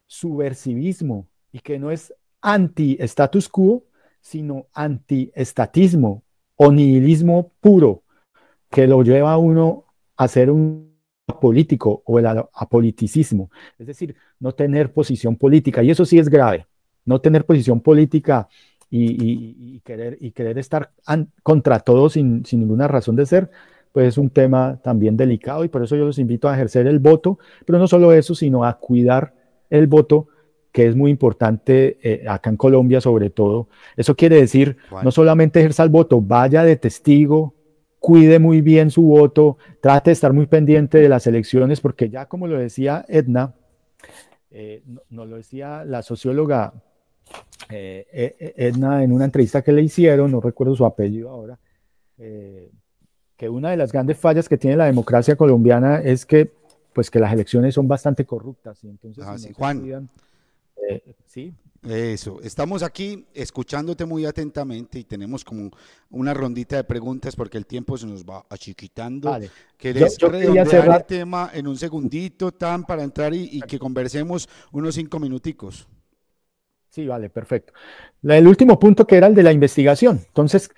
subversivismo, y que no es anti-status quo, sino anti-estatismo o nihilismo puro, que lo lleva a uno a ser un político o el apoliticismo, es decir, no tener posición política, y eso sí es grave, no tener posición política y, querer, y querer estar contra todo sin, ninguna razón de ser, pues es un tema también delicado y por eso yo los invito a ejercer el voto, pero no solo eso, sino a cuidar el voto, que es muy importante eh, acá en Colombia sobre todo. Eso quiere decir, no solamente ejerza el voto, vaya de testigo, cuide muy bien su voto, trate de estar muy pendiente de las elecciones, porque ya como lo decía Edna, eh, nos no lo decía la socióloga eh, eh, eh, Edna, en una entrevista que le hicieron, no recuerdo su apellido ahora, eh, que una de las grandes fallas que tiene la democracia colombiana es que, pues, que las elecciones son bastante corruptas. Y ah, Juan. sí. Eso, estamos aquí escuchándote muy atentamente y tenemos como una rondita de preguntas porque el tiempo se nos va achiquitando. ¿Querés el tema en un segundito, Tan, para entrar y que conversemos unos cinco minuticos? Sí, vale, perfecto. el último punto que era el de la investigación. Entonces,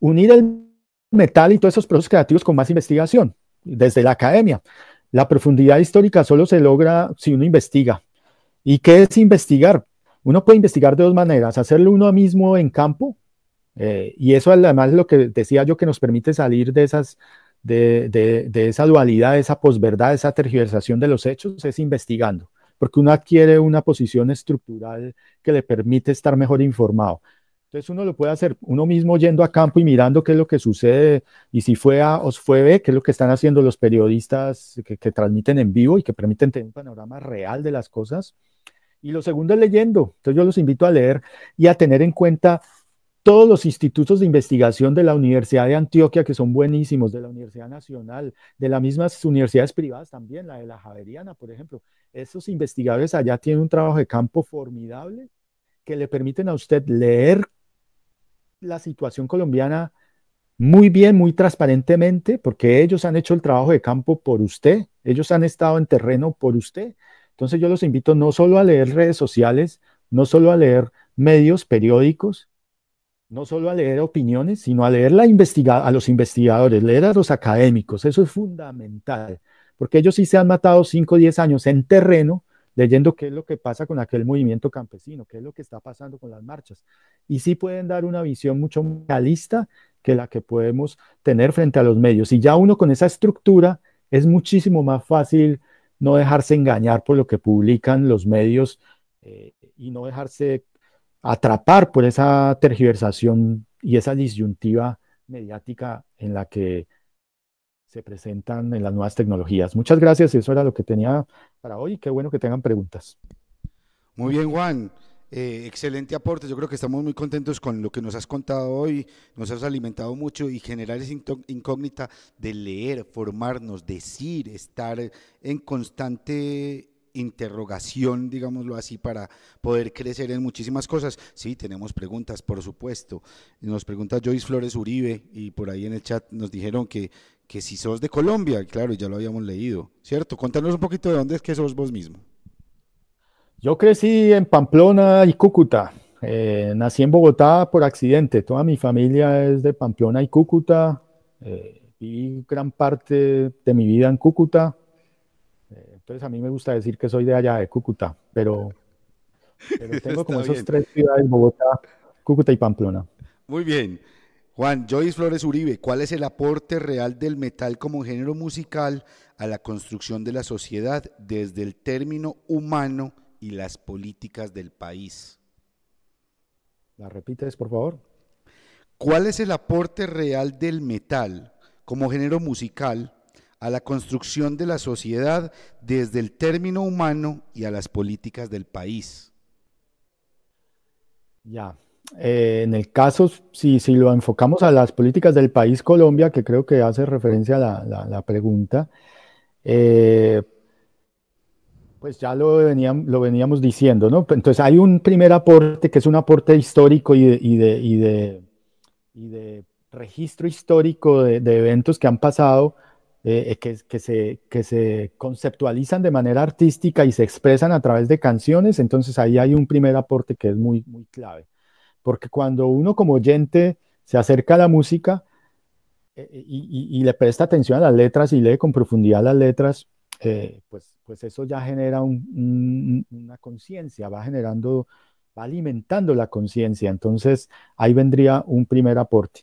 unir el metal y todos esos procesos creativos con más investigación desde la academia. La profundidad histórica solo se logra si uno investiga. ¿Y qué es investigar? Uno puede investigar de dos maneras, hacerlo uno mismo en campo, eh, y eso además lo que decía yo que nos permite salir de esas de, de, de, esa dualidad, de esa posverdad, esa tergiversación de los hechos, es investigando porque uno adquiere una posición estructural que le permite estar mejor informado. Entonces uno lo puede hacer uno mismo yendo a campo y mirando qué es lo que sucede y si fue A o fue B, qué es lo que están haciendo los periodistas que, que transmiten en vivo y que permiten tener un panorama real de las cosas. Y lo segundo es leyendo. Entonces yo los invito a leer y a tener en cuenta todos los institutos de investigación de la Universidad de Antioquia, que son buenísimos, de la Universidad Nacional, de las mismas universidades privadas también, la de la Javeriana, por ejemplo. Esos investigadores allá tienen un trabajo de campo formidable que le permiten a usted leer la situación colombiana muy bien, muy transparentemente, porque ellos han hecho el trabajo de campo por usted, ellos han estado en terreno por usted. Entonces yo los invito no solo a leer redes sociales, no solo a leer medios, periódicos, no solo a leer opiniones, sino a leer la a los investigadores, leer a los académicos. Eso es fundamental, porque ellos sí se han matado 5 o 10 años en terreno leyendo qué es lo que pasa con aquel movimiento campesino, qué es lo que está pasando con las marchas. Y sí pueden dar una visión mucho más realista que la que podemos tener frente a los medios. Y ya uno con esa estructura es muchísimo más fácil no dejarse engañar por lo que publican los medios eh, y no dejarse atrapar por pues, esa tergiversación y esa disyuntiva mediática en la que se presentan en las nuevas tecnologías. Muchas gracias, eso era lo que tenía para hoy. Qué bueno que tengan preguntas. Muy bien, Juan. Eh, excelente aporte. Yo creo que estamos muy contentos con lo que nos has contado hoy. Nos has alimentado mucho y generar esa incógnita de leer, formarnos, decir, estar en constante interrogación, digámoslo así, para poder crecer en muchísimas cosas. Sí, tenemos preguntas, por supuesto. Nos pregunta Joyce Flores Uribe y por ahí en el chat nos dijeron que, que si sos de Colombia, claro, ya lo habíamos leído, ¿cierto? Contanos un poquito de dónde es que sos vos mismo. Yo crecí en Pamplona y Cúcuta. Eh, nací en Bogotá por accidente. Toda mi familia es de Pamplona y Cúcuta. Eh, viví gran parte de mi vida en Cúcuta entonces a mí me gusta decir que soy de allá, de Cúcuta, pero, tengo como esas tres ciudades, Bogotá, Cúcuta y Pamplona. Muy bien. Juan, Joyce Flores Uribe, ¿cuál es el aporte real del metal como género musical a la construcción de la sociedad desde el término humano y las políticas del país? ¿La repites, por favor? ¿Cuál es el aporte real del metal como género musical a la construcción de la sociedad desde el término humano y a las políticas del país. Ya, eh, en el caso, si, lo enfocamos a las políticas del país Colombia, que creo que hace referencia a la, pregunta, eh, pues ya lo veníamos, lo veníamos diciendo, ¿no? Entonces hay un primer aporte que es un aporte histórico y de, y de registro histórico de, eventos que han pasado eh, eh, que, se, que se conceptualizan de manera artística y se expresan a través de canciones, entonces ahí hay un primer aporte que es muy, muy clave. Porque cuando uno como oyente se acerca a la música eh, y, le presta atención a las letras y lee con profundidad las letras, pues, pues eso ya genera una conciencia, va generando, va alimentando la conciencia. Entonces ahí vendría un primer aporte.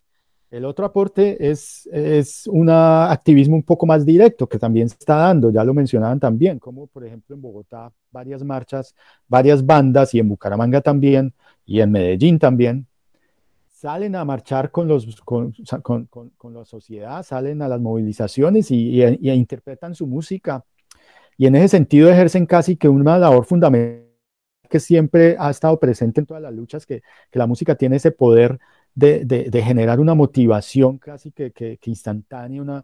El otro aporte es, es un activismo un poco más directo que también está dando, ya lo mencionaban también, como por ejemplo en Bogotá varias marchas, varias bandas y en Bucaramanga también y en Medellín también, salen a marchar con, los, con, la sociedad, salen a las movilizaciones y, interpretan su música. Y en ese sentido ejercen casi que una labor fundamental que siempre ha estado presente en todas las luchas, que, que la música tiene ese poder de, de, generar una motivación casi que, que, instantánea, una,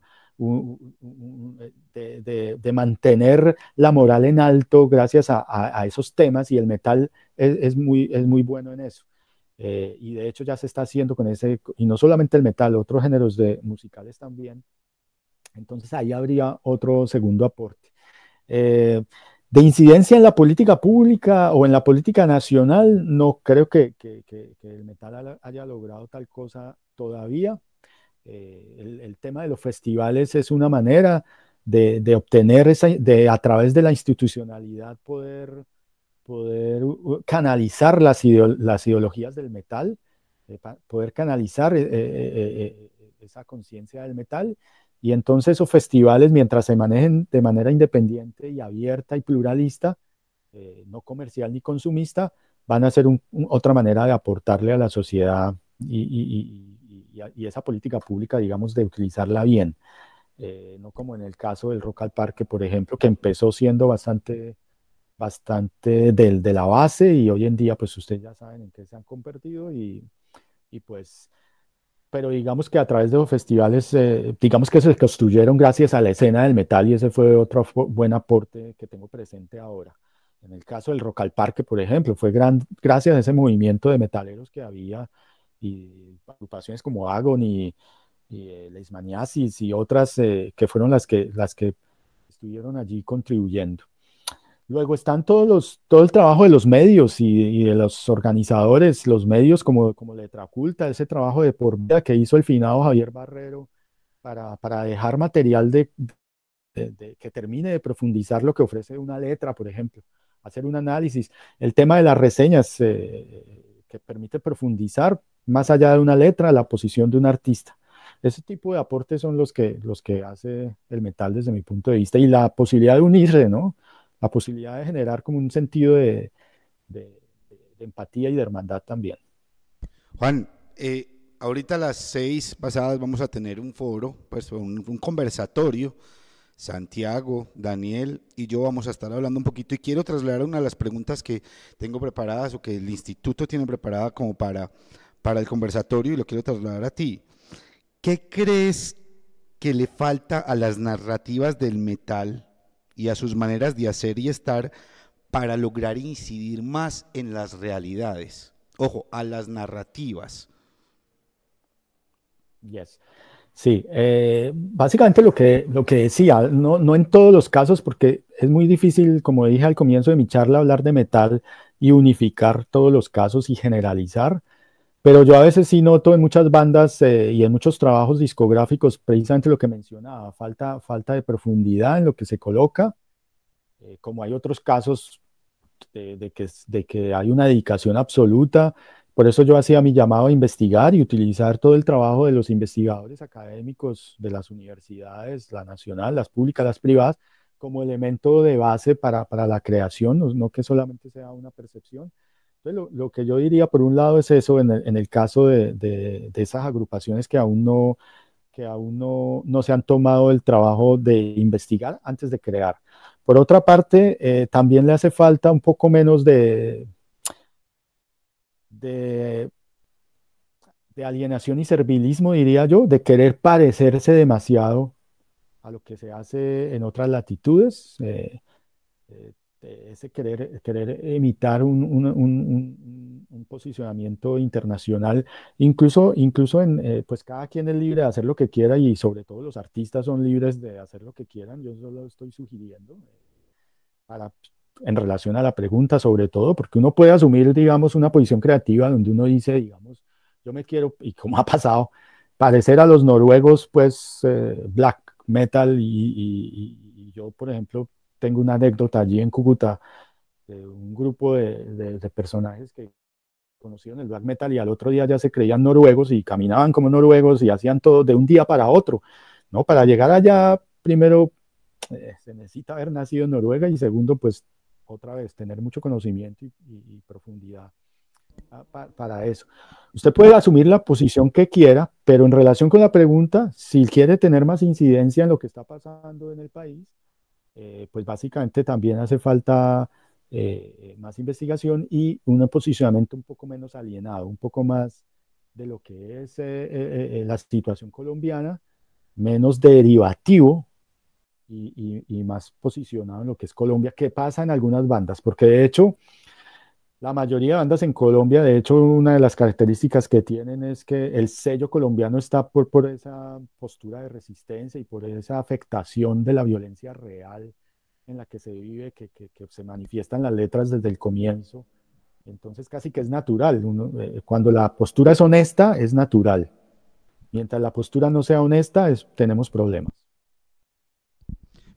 de, mantener la moral en alto gracias a, esos temas y el metal es, muy, es muy bueno en eso. Eh, y de hecho ya se está haciendo con ese, y no solamente el metal, otros géneros de musicales también. Entonces ahí habría otro segundo aporte. Eh, de incidencia en la política pública o en la política nacional, no creo que, el metal haya logrado tal cosa todavía. Eh, el, tema de los festivales es una manera de, obtener esa, de a través de la institucionalidad poder, poder canalizar las, ideologías del metal, eh, poder canalizar eh, esa conciencia del metal y entonces esos festivales, mientras se manejen de manera independiente y abierta y pluralista, eh, no comercial ni consumista, van a ser otra manera de aportarle a la sociedad y, y, y, y, esa política pública, digamos, de utilizarla bien. Eh, no como en el caso del Rock al Parque, por ejemplo, que empezó siendo bastante, bastante del, de la base y hoy en día, pues ustedes ya saben en qué se han convertido y, pues pero digamos que a través de los festivales, eh, digamos que se construyeron gracias a la escena del metal y ese fue otro buen aporte que tengo presente ahora. En el caso del Rock al Parque, por ejemplo, fue gran, gracias a ese movimiento de metaleros que había y agrupaciones como Agon y, y eh, Leismaniasis y otras eh, que fueron las que, las que estuvieron allí contribuyendo. Luego están todos los, todo el trabajo de los medios y, de los organizadores, los medios como, como culta, ese trabajo de por vida que hizo el finado Javier Barrero para, dejar material de, que termine de profundizar lo que ofrece una letra, por ejemplo, hacer un análisis. El tema de las reseñas eh, que permite profundizar más allá de una letra la posición de un artista. Ese tipo de aportes son los que, los que hace el metal desde mi punto de vista y la posibilidad de unirse, ¿no? la posibilidad de generar como un sentido de, empatía y de hermandad también. Juan, eh, ahorita las seis pasadas vamos a tener un foro, pues un, conversatorio. Santiago, Daniel y yo vamos a estar hablando un poquito y quiero trasladar una de las preguntas que tengo preparadas o que el instituto tiene preparada como para, para el conversatorio y lo quiero trasladar a ti. ¿Qué crees que le falta a las narrativas del metal y a sus maneras de hacer y estar para lograr incidir más en las realidades. Ojo, a las narrativas. Yes. Sí, eh, básicamente lo que, lo que decía, no, no, en todos los casos, porque es muy difícil, como dije al comienzo de mi charla, hablar de metal y unificar todos los casos y generalizar, pero yo a veces sí noto en muchas bandas eh, y en muchos trabajos discográficos precisamente lo que mencionaba, falta, falta de profundidad en lo que se coloca, eh, como hay otros casos de, que, hay una dedicación absoluta. Por eso yo hacía mi llamado a investigar y utilizar todo el trabajo de los investigadores académicos de las universidades, la nacional, las públicas, las privadas, como elemento de base para, la creación, no que solamente sea una percepción lo, que yo diría, por un lado, es eso en el, caso de, esas agrupaciones que aún, no, que aún se han tomado el trabajo de investigar antes de crear. Por otra parte, eh, también le hace falta un poco menos de, de, alienación y servilismo, diría yo, de querer parecerse demasiado a lo que se hace en otras latitudes. Eh, eh, este, ese querer, querer imitar un, un, un, posicionamiento internacional, incluso, incluso en, eh, pues cada quien es libre de hacer lo que quiera y sobre todo los artistas son libres de hacer lo que quieran, yo solo estoy sugiriendo eh, para, en relación a la pregunta sobre todo, porque uno puede asumir, digamos, una posición creativa donde uno dice, digamos, yo me quiero, y como ha pasado, parecer a los noruegos, pues, eh, black metal y yo, por ejemplo, tengo una anécdota allí en Cúcuta de un grupo de, personajes que conocieron el black metal y al otro día ya se creían noruegos y caminaban como noruegos y hacían todo de un día para otro. No, para llegar allá, primero eh, se necesita haber nacido en Noruega y segundo, pues otra vez, tener mucho conocimiento y, profundidad ah, para, eso. Usted puede asumir la posición que quiera, pero en relación con la pregunta, si quiere tener más incidencia en lo que está pasando en el país, eh, pues básicamente también hace falta eh, más investigación y un posicionamiento un poco menos alienado, un poco más de lo que es eh, la situación colombiana, menos derivativo y, y, más posicionado en lo que es Colombia, que pasa en algunas bandas, porque de hecho la mayoría de bandas en Colombia, de hecho, una de las características que tienen es que el sello colombiano está por, por esa postura de resistencia y por esa afectación de la violencia real en la que se vive, que, se manifiestan las letras desde el comienzo. Entonces casi que es natural. Eh, cuando la postura es honesta, es natural. Mientras la postura no sea honesta, tenemos problemas.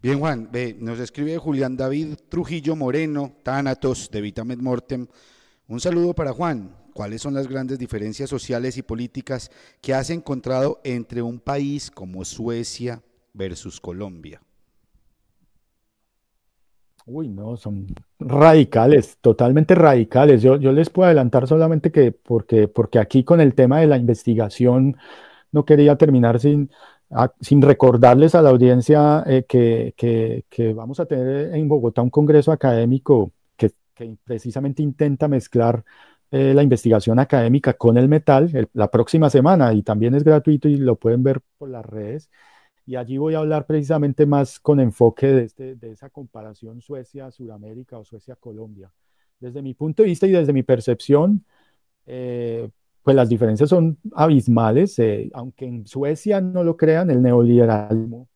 Bien, Juan, ve, nos escribe Julián David Trujillo Moreno, Tánatos, de Vitamed Mortem. Un saludo para Juan. ¿Cuáles son las grandes diferencias sociales y políticas que has encontrado entre un país como Suecia versus Colombia? Uy, no, son radicales, totalmente radicales. Yo, les puedo adelantar solamente que porque, porque aquí con el tema de la investigación no quería terminar sin, sin recordarles a la audiencia eh, que, vamos a tener eh, en Bogotá un congreso académico que, precisamente intenta mezclar eh, la investigación académica con el metal la próxima semana y también es gratuito y lo pueden ver por las redes. Y allí voy a hablar precisamente más con enfoque de, este, de esa comparación Suecia-Suramérica o Suecia-Colombia. Desde mi punto de vista y desde mi percepción, pues las diferencias son abismales, eh, aunque en Suecia no lo crean, el neoliberalismo,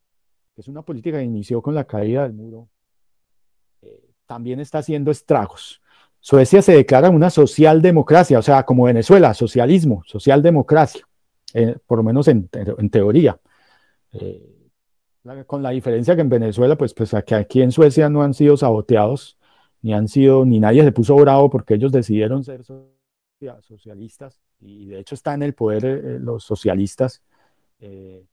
que es una política que inició con la caída del muro, eh, también está haciendo estragos. Suecia se declara una socialdemocracia, o sea, como Venezuela, socialismo, socialdemocracia, eh, por lo menos en, teoría. con la diferencia que en Venezuela, pues, pues aquí en Suecia no han sido saboteados, ni han sido, ni nadie se puso bravo porque ellos decidieron ser socialistas y de hecho está en el poder eh, eh, los socialistas. Eh,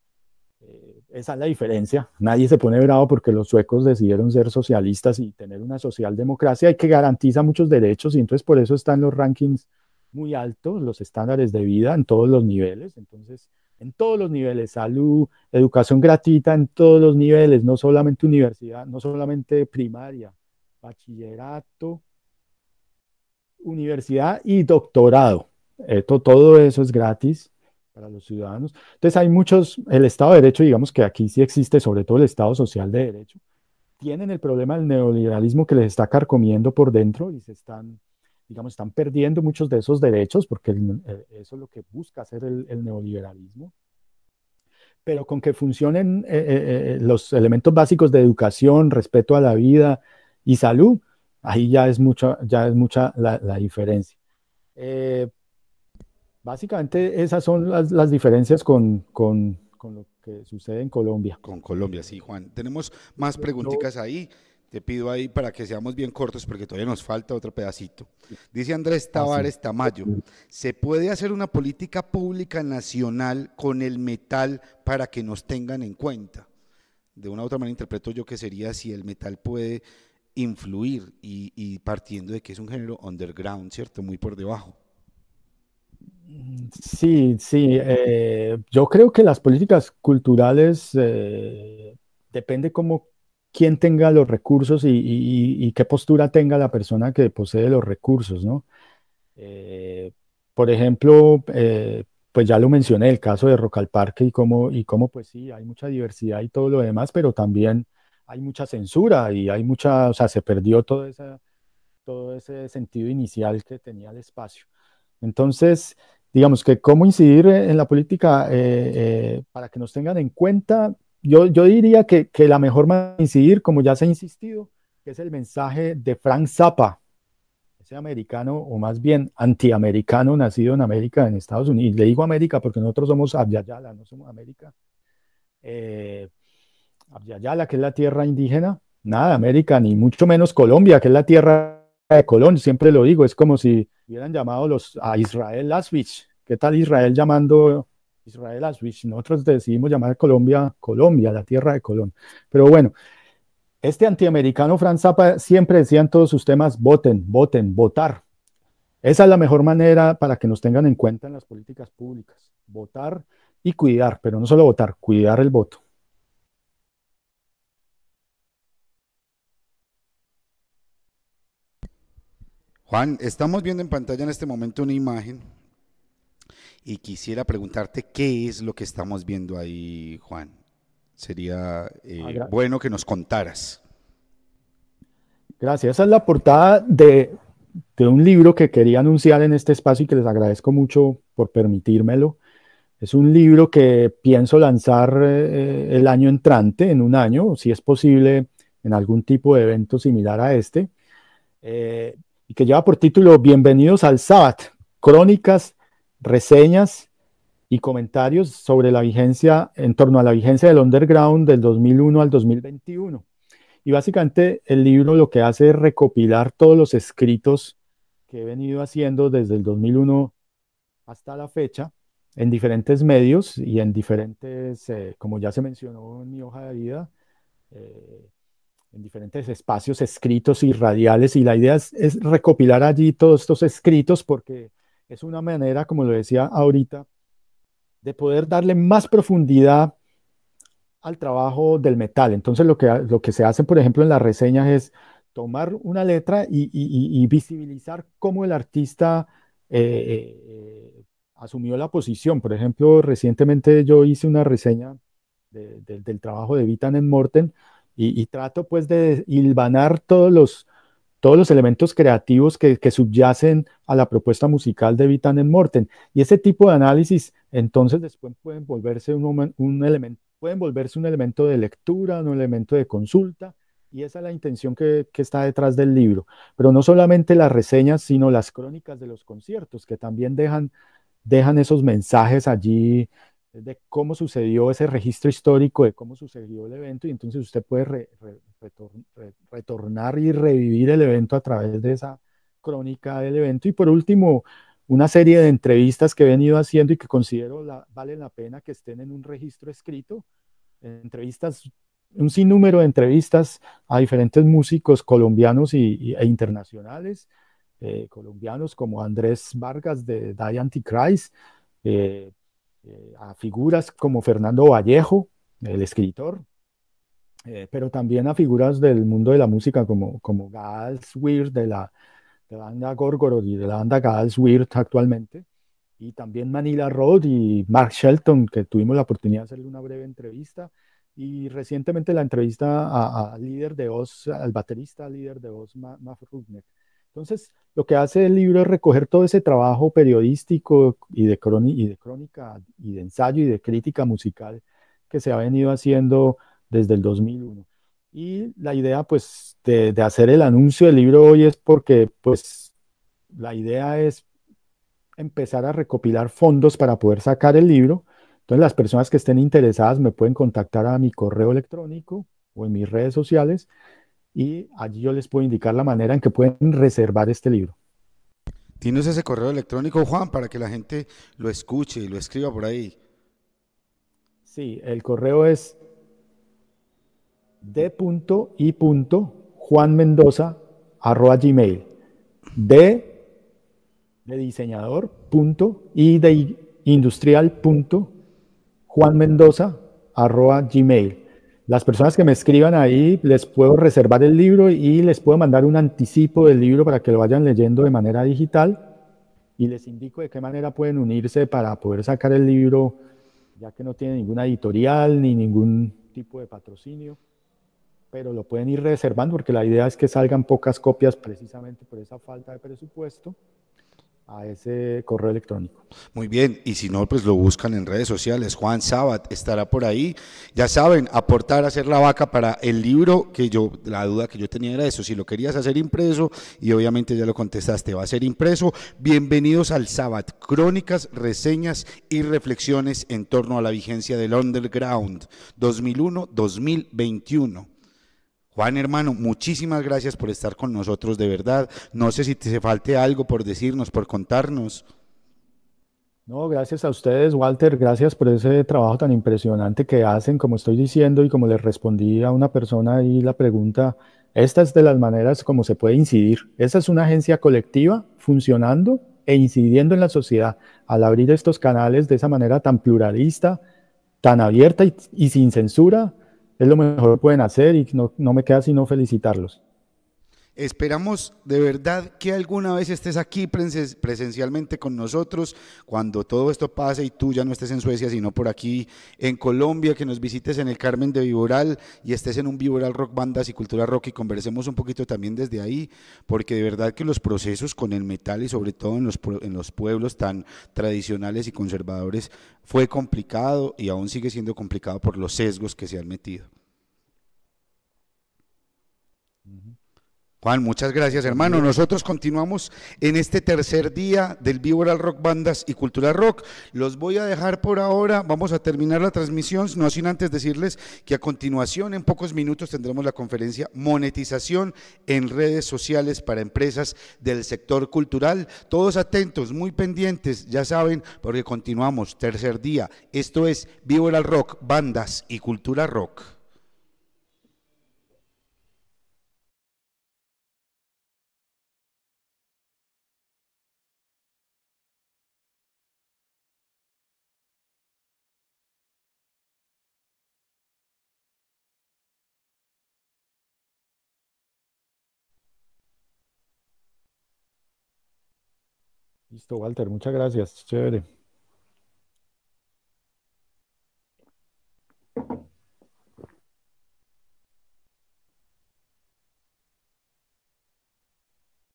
esa es la diferencia. Nadie se pone bravo porque los suecos decidieron ser socialistas y tener una socialdemocracia y que garantiza muchos derechos y entonces por eso están los rankings muy altos, los estándares de vida en todos los niveles. Entonces, en todos los niveles, salud, educación gratuita, en todos los niveles, no solamente universidad, no solamente primaria, bachillerato, universidad y doctorado. Eh, todo eso es gratis para los ciudadanos. Entonces hay muchos, el Estado de Derecho, digamos que aquí sí existe, sobre todo el Estado Social de Derecho, tienen el problema del neoliberalismo que les está carcomiendo por dentro y se están, digamos, están perdiendo muchos de esos derechos porque eh, eso es lo que busca hacer el, neoliberalismo. Pero con que funcionen eh, los elementos básicos de educación, respeto a la vida y salud, ahí ya es mucha, ya es mucha la, diferencia. Básicamente esas son las, diferencias con, lo que sucede en Colombia. Con Colombia, sí, Juan. Tenemos más preguntitas ahí. Te pido ahí para que seamos bien cortos porque todavía nos falta otro pedacito. Dice Andrés ah, Tavares Tamayo, ¿se puede hacer una política pública nacional con el metal para que nos tengan en cuenta? De una u otra manera interpreto yo que sería si el metal puede influir y partiendo de que es un género underground, ¿cierto? Muy por debajo. Sí, sí. Eh, yo creo que las políticas culturales eh, depende como quién tenga los recursos y, qué postura tenga la persona que posee los recursos, ¿no? Eh, por ejemplo, pues ya lo mencioné, el caso de Rock al Parque y cómo, y cómo, pues sí, hay mucha diversidad y todo lo demás, pero también hay mucha censura y hay mucha, o sea, se perdió todo, todo ese sentido inicial que tenía el espacio. Entonces, digamos que cómo incidir eh, en la política eh, eh, para que nos tengan en cuenta, yo, diría que, la mejor manera de incidir, como ya se ha insistido, es el mensaje de Frank Zappa, ese americano, o más bien antiamericano, nacido en América, en Estados Unidos. le digo América porque nosotros somos Abyayala, no somos América. Eh, que es la tierra indígena, nada América, ni mucho menos Colombia, que es la tierra de Colón, siempre lo digo, es como si hubieran llamado los, a Israel Laswich, ¿Qué tal Israel llamando Israel a Switch? Nosotros decidimos llamar a Colombia Colombia, la tierra de Colón. Pero bueno, este antiamericano Franz Zappa siempre decía en todos sus temas, voten, voten, votar. Esa es la mejor manera para que nos tengan en cuenta en las políticas públicas. Votar y cuidar, pero no solo votar, cuidar el voto. Juan, estamos viendo en pantalla en este momento una imagen y quisiera preguntarte qué es lo que estamos viendo ahí, Juan. Sería eh, ah, bueno que nos contaras. Gracias. Esa es la portada de, un libro que quería anunciar en este espacio y que les agradezco mucho por permitírmelo. Es un libro que pienso lanzar eh, eh, el año entrante, en un año, si es posible, en algún tipo de evento similar a este, y que lleva por título Bienvenidos al Sábado, Crónicas reseñas y comentarios sobre la vigencia, en torno a la vigencia del underground del 2001 al 2021. Y básicamente el libro lo que hace es recopilar todos los escritos que he venido haciendo desde el 2001 hasta la fecha en diferentes medios y en diferentes, eh, como ya se mencionó en mi hoja de vida, eh, en diferentes espacios escritos y radiales. Y la idea es recopilar allí todos estos escritos porque es una manera, como lo decía ahorita, de poder darle más profundidad al trabajo del metal. Entonces lo que, lo que se hace, por ejemplo, en las reseñas es tomar una letra y, visibilizar cómo el artista eh, eh, asumió la posición. Por ejemplo, recientemente yo hice una reseña del trabajo de Vitan en Morten y, trato pues de hilvanar todos los, todos los elementos creativos que, subyacen a la propuesta musical de Vitan en Morten. Y ese tipo de análisis, entonces, después pueden volverse un, un elemento, pueden volverse un elemento de lectura, un elemento de consulta, y esa es la intención que, está detrás del libro. Pero no solamente las reseñas, sino las crónicas de los conciertos, que también dejan, dejan esos mensajes allí de cómo sucedió ese registro histórico, de cómo sucedió el evento, y entonces usted puede retornar y revivir el evento a través de esa crónica del evento. Y por último, una serie de entrevistas que he venido haciendo y que considero valen la pena que estén en un registro escrito. Entrevistas, un sinnúmero de entrevistas a diferentes músicos colombianos y, e internacionales, eh, colombianos como Andrés Vargas de Die Antichrist, eh, eh, a figuras como Fernando Vallejo, el escritor, eh, pero también a figuras del mundo de la música como, como Gals Weird de la, banda Gorgorod y de la banda Gals Weird actualmente, y también Manila Roth y Mark Shelton, que tuvimos la oportunidad de hacerle una breve entrevista, y recientemente la entrevista al líder de voz, al baterista líder de voz, Matt Rubner. Entonces, lo que hace el libro es recoger todo ese trabajo periodístico y de crónica y de ensayo y de crítica musical que se ha venido haciendo desde el 2001. Y la idea, pues, de, hacer el anuncio del libro hoy es porque, pues, la idea es empezar a recopilar fondos para poder sacar el libro. Entonces, las personas que estén interesadas me pueden contactar a mi correo electrónico o en mis redes sociales y allí yo les puedo indicar la manera en que pueden reservar este libro. ¿Tienes ese correo electrónico, Juan, para que la gente lo escuche y lo escriba por ahí? Sí, el correo es D. y Juan Mendoza arroba gmail. de diseñador punto y de industrial Juan Mendoza arroba gmail. Las personas que me escriban ahí les puedo reservar el libro y les puedo mandar un anticipo del libro para que lo vayan leyendo de manera digital y les indico de qué manera pueden unirse para poder sacar el libro ya que no tiene ninguna editorial ni ningún tipo de patrocinio pero lo pueden ir reservando porque la idea es que salgan pocas copias precisamente por esa falta de presupuesto a ese correo electrónico. Muy bien, y si no, pues lo buscan en redes sociales. Juan Sabat estará por ahí. Ya saben, aportar, a hacer la vaca para el libro, que yo, la duda que yo tenía era eso, si lo querías hacer impreso, y obviamente ya lo contestaste, va a ser impreso. Bienvenidos al Sabat, crónicas, reseñas y reflexiones en torno a la vigencia del Underground 2001-2021. Juan, hermano, muchísimas gracias por estar con nosotros de verdad. No sé si te falte algo por decirnos, por contarnos. No, gracias a ustedes, Walter. Gracias por ese trabajo tan impresionante que hacen, como estoy diciendo y como les respondí a una persona ahí la pregunta. Esta es de las maneras como se puede incidir. Esa es una agencia colectiva funcionando e incidiendo en la sociedad al abrir estos canales de esa manera tan pluralista, tan abierta y sin censura es lo mejor que pueden hacer y no, no me queda sino felicitarlos. Esperamos de verdad que alguna vez estés aquí presencialmente con nosotros cuando todo esto pase y tú ya no estés en Suecia, sino por aquí en Colombia, que nos visites en el Carmen de Viboral y estés en un Viboral Rock Bandas y Cultura Rock y conversemos un poquito también desde ahí, porque de verdad que los procesos con el metal y sobre todo en los, en los pueblos tan tradicionales y conservadores fue complicado y aún sigue siendo complicado por los sesgos que se han metido. Juan, muchas gracias, hermano. Nosotros continuamos en este tercer día del Víboral Rock Bandas y Cultura Rock. Los voy a dejar por ahora. Vamos a terminar la transmisión, no sin antes decirles que a continuación, en pocos minutos, tendremos la conferencia Monetización en redes sociales para empresas del sector cultural. Todos atentos, muy pendientes, ya saben, porque continuamos tercer día. Esto es Víboral Rock Bandas y Cultura Rock. Listo, Walter, muchas gracias. Chévere.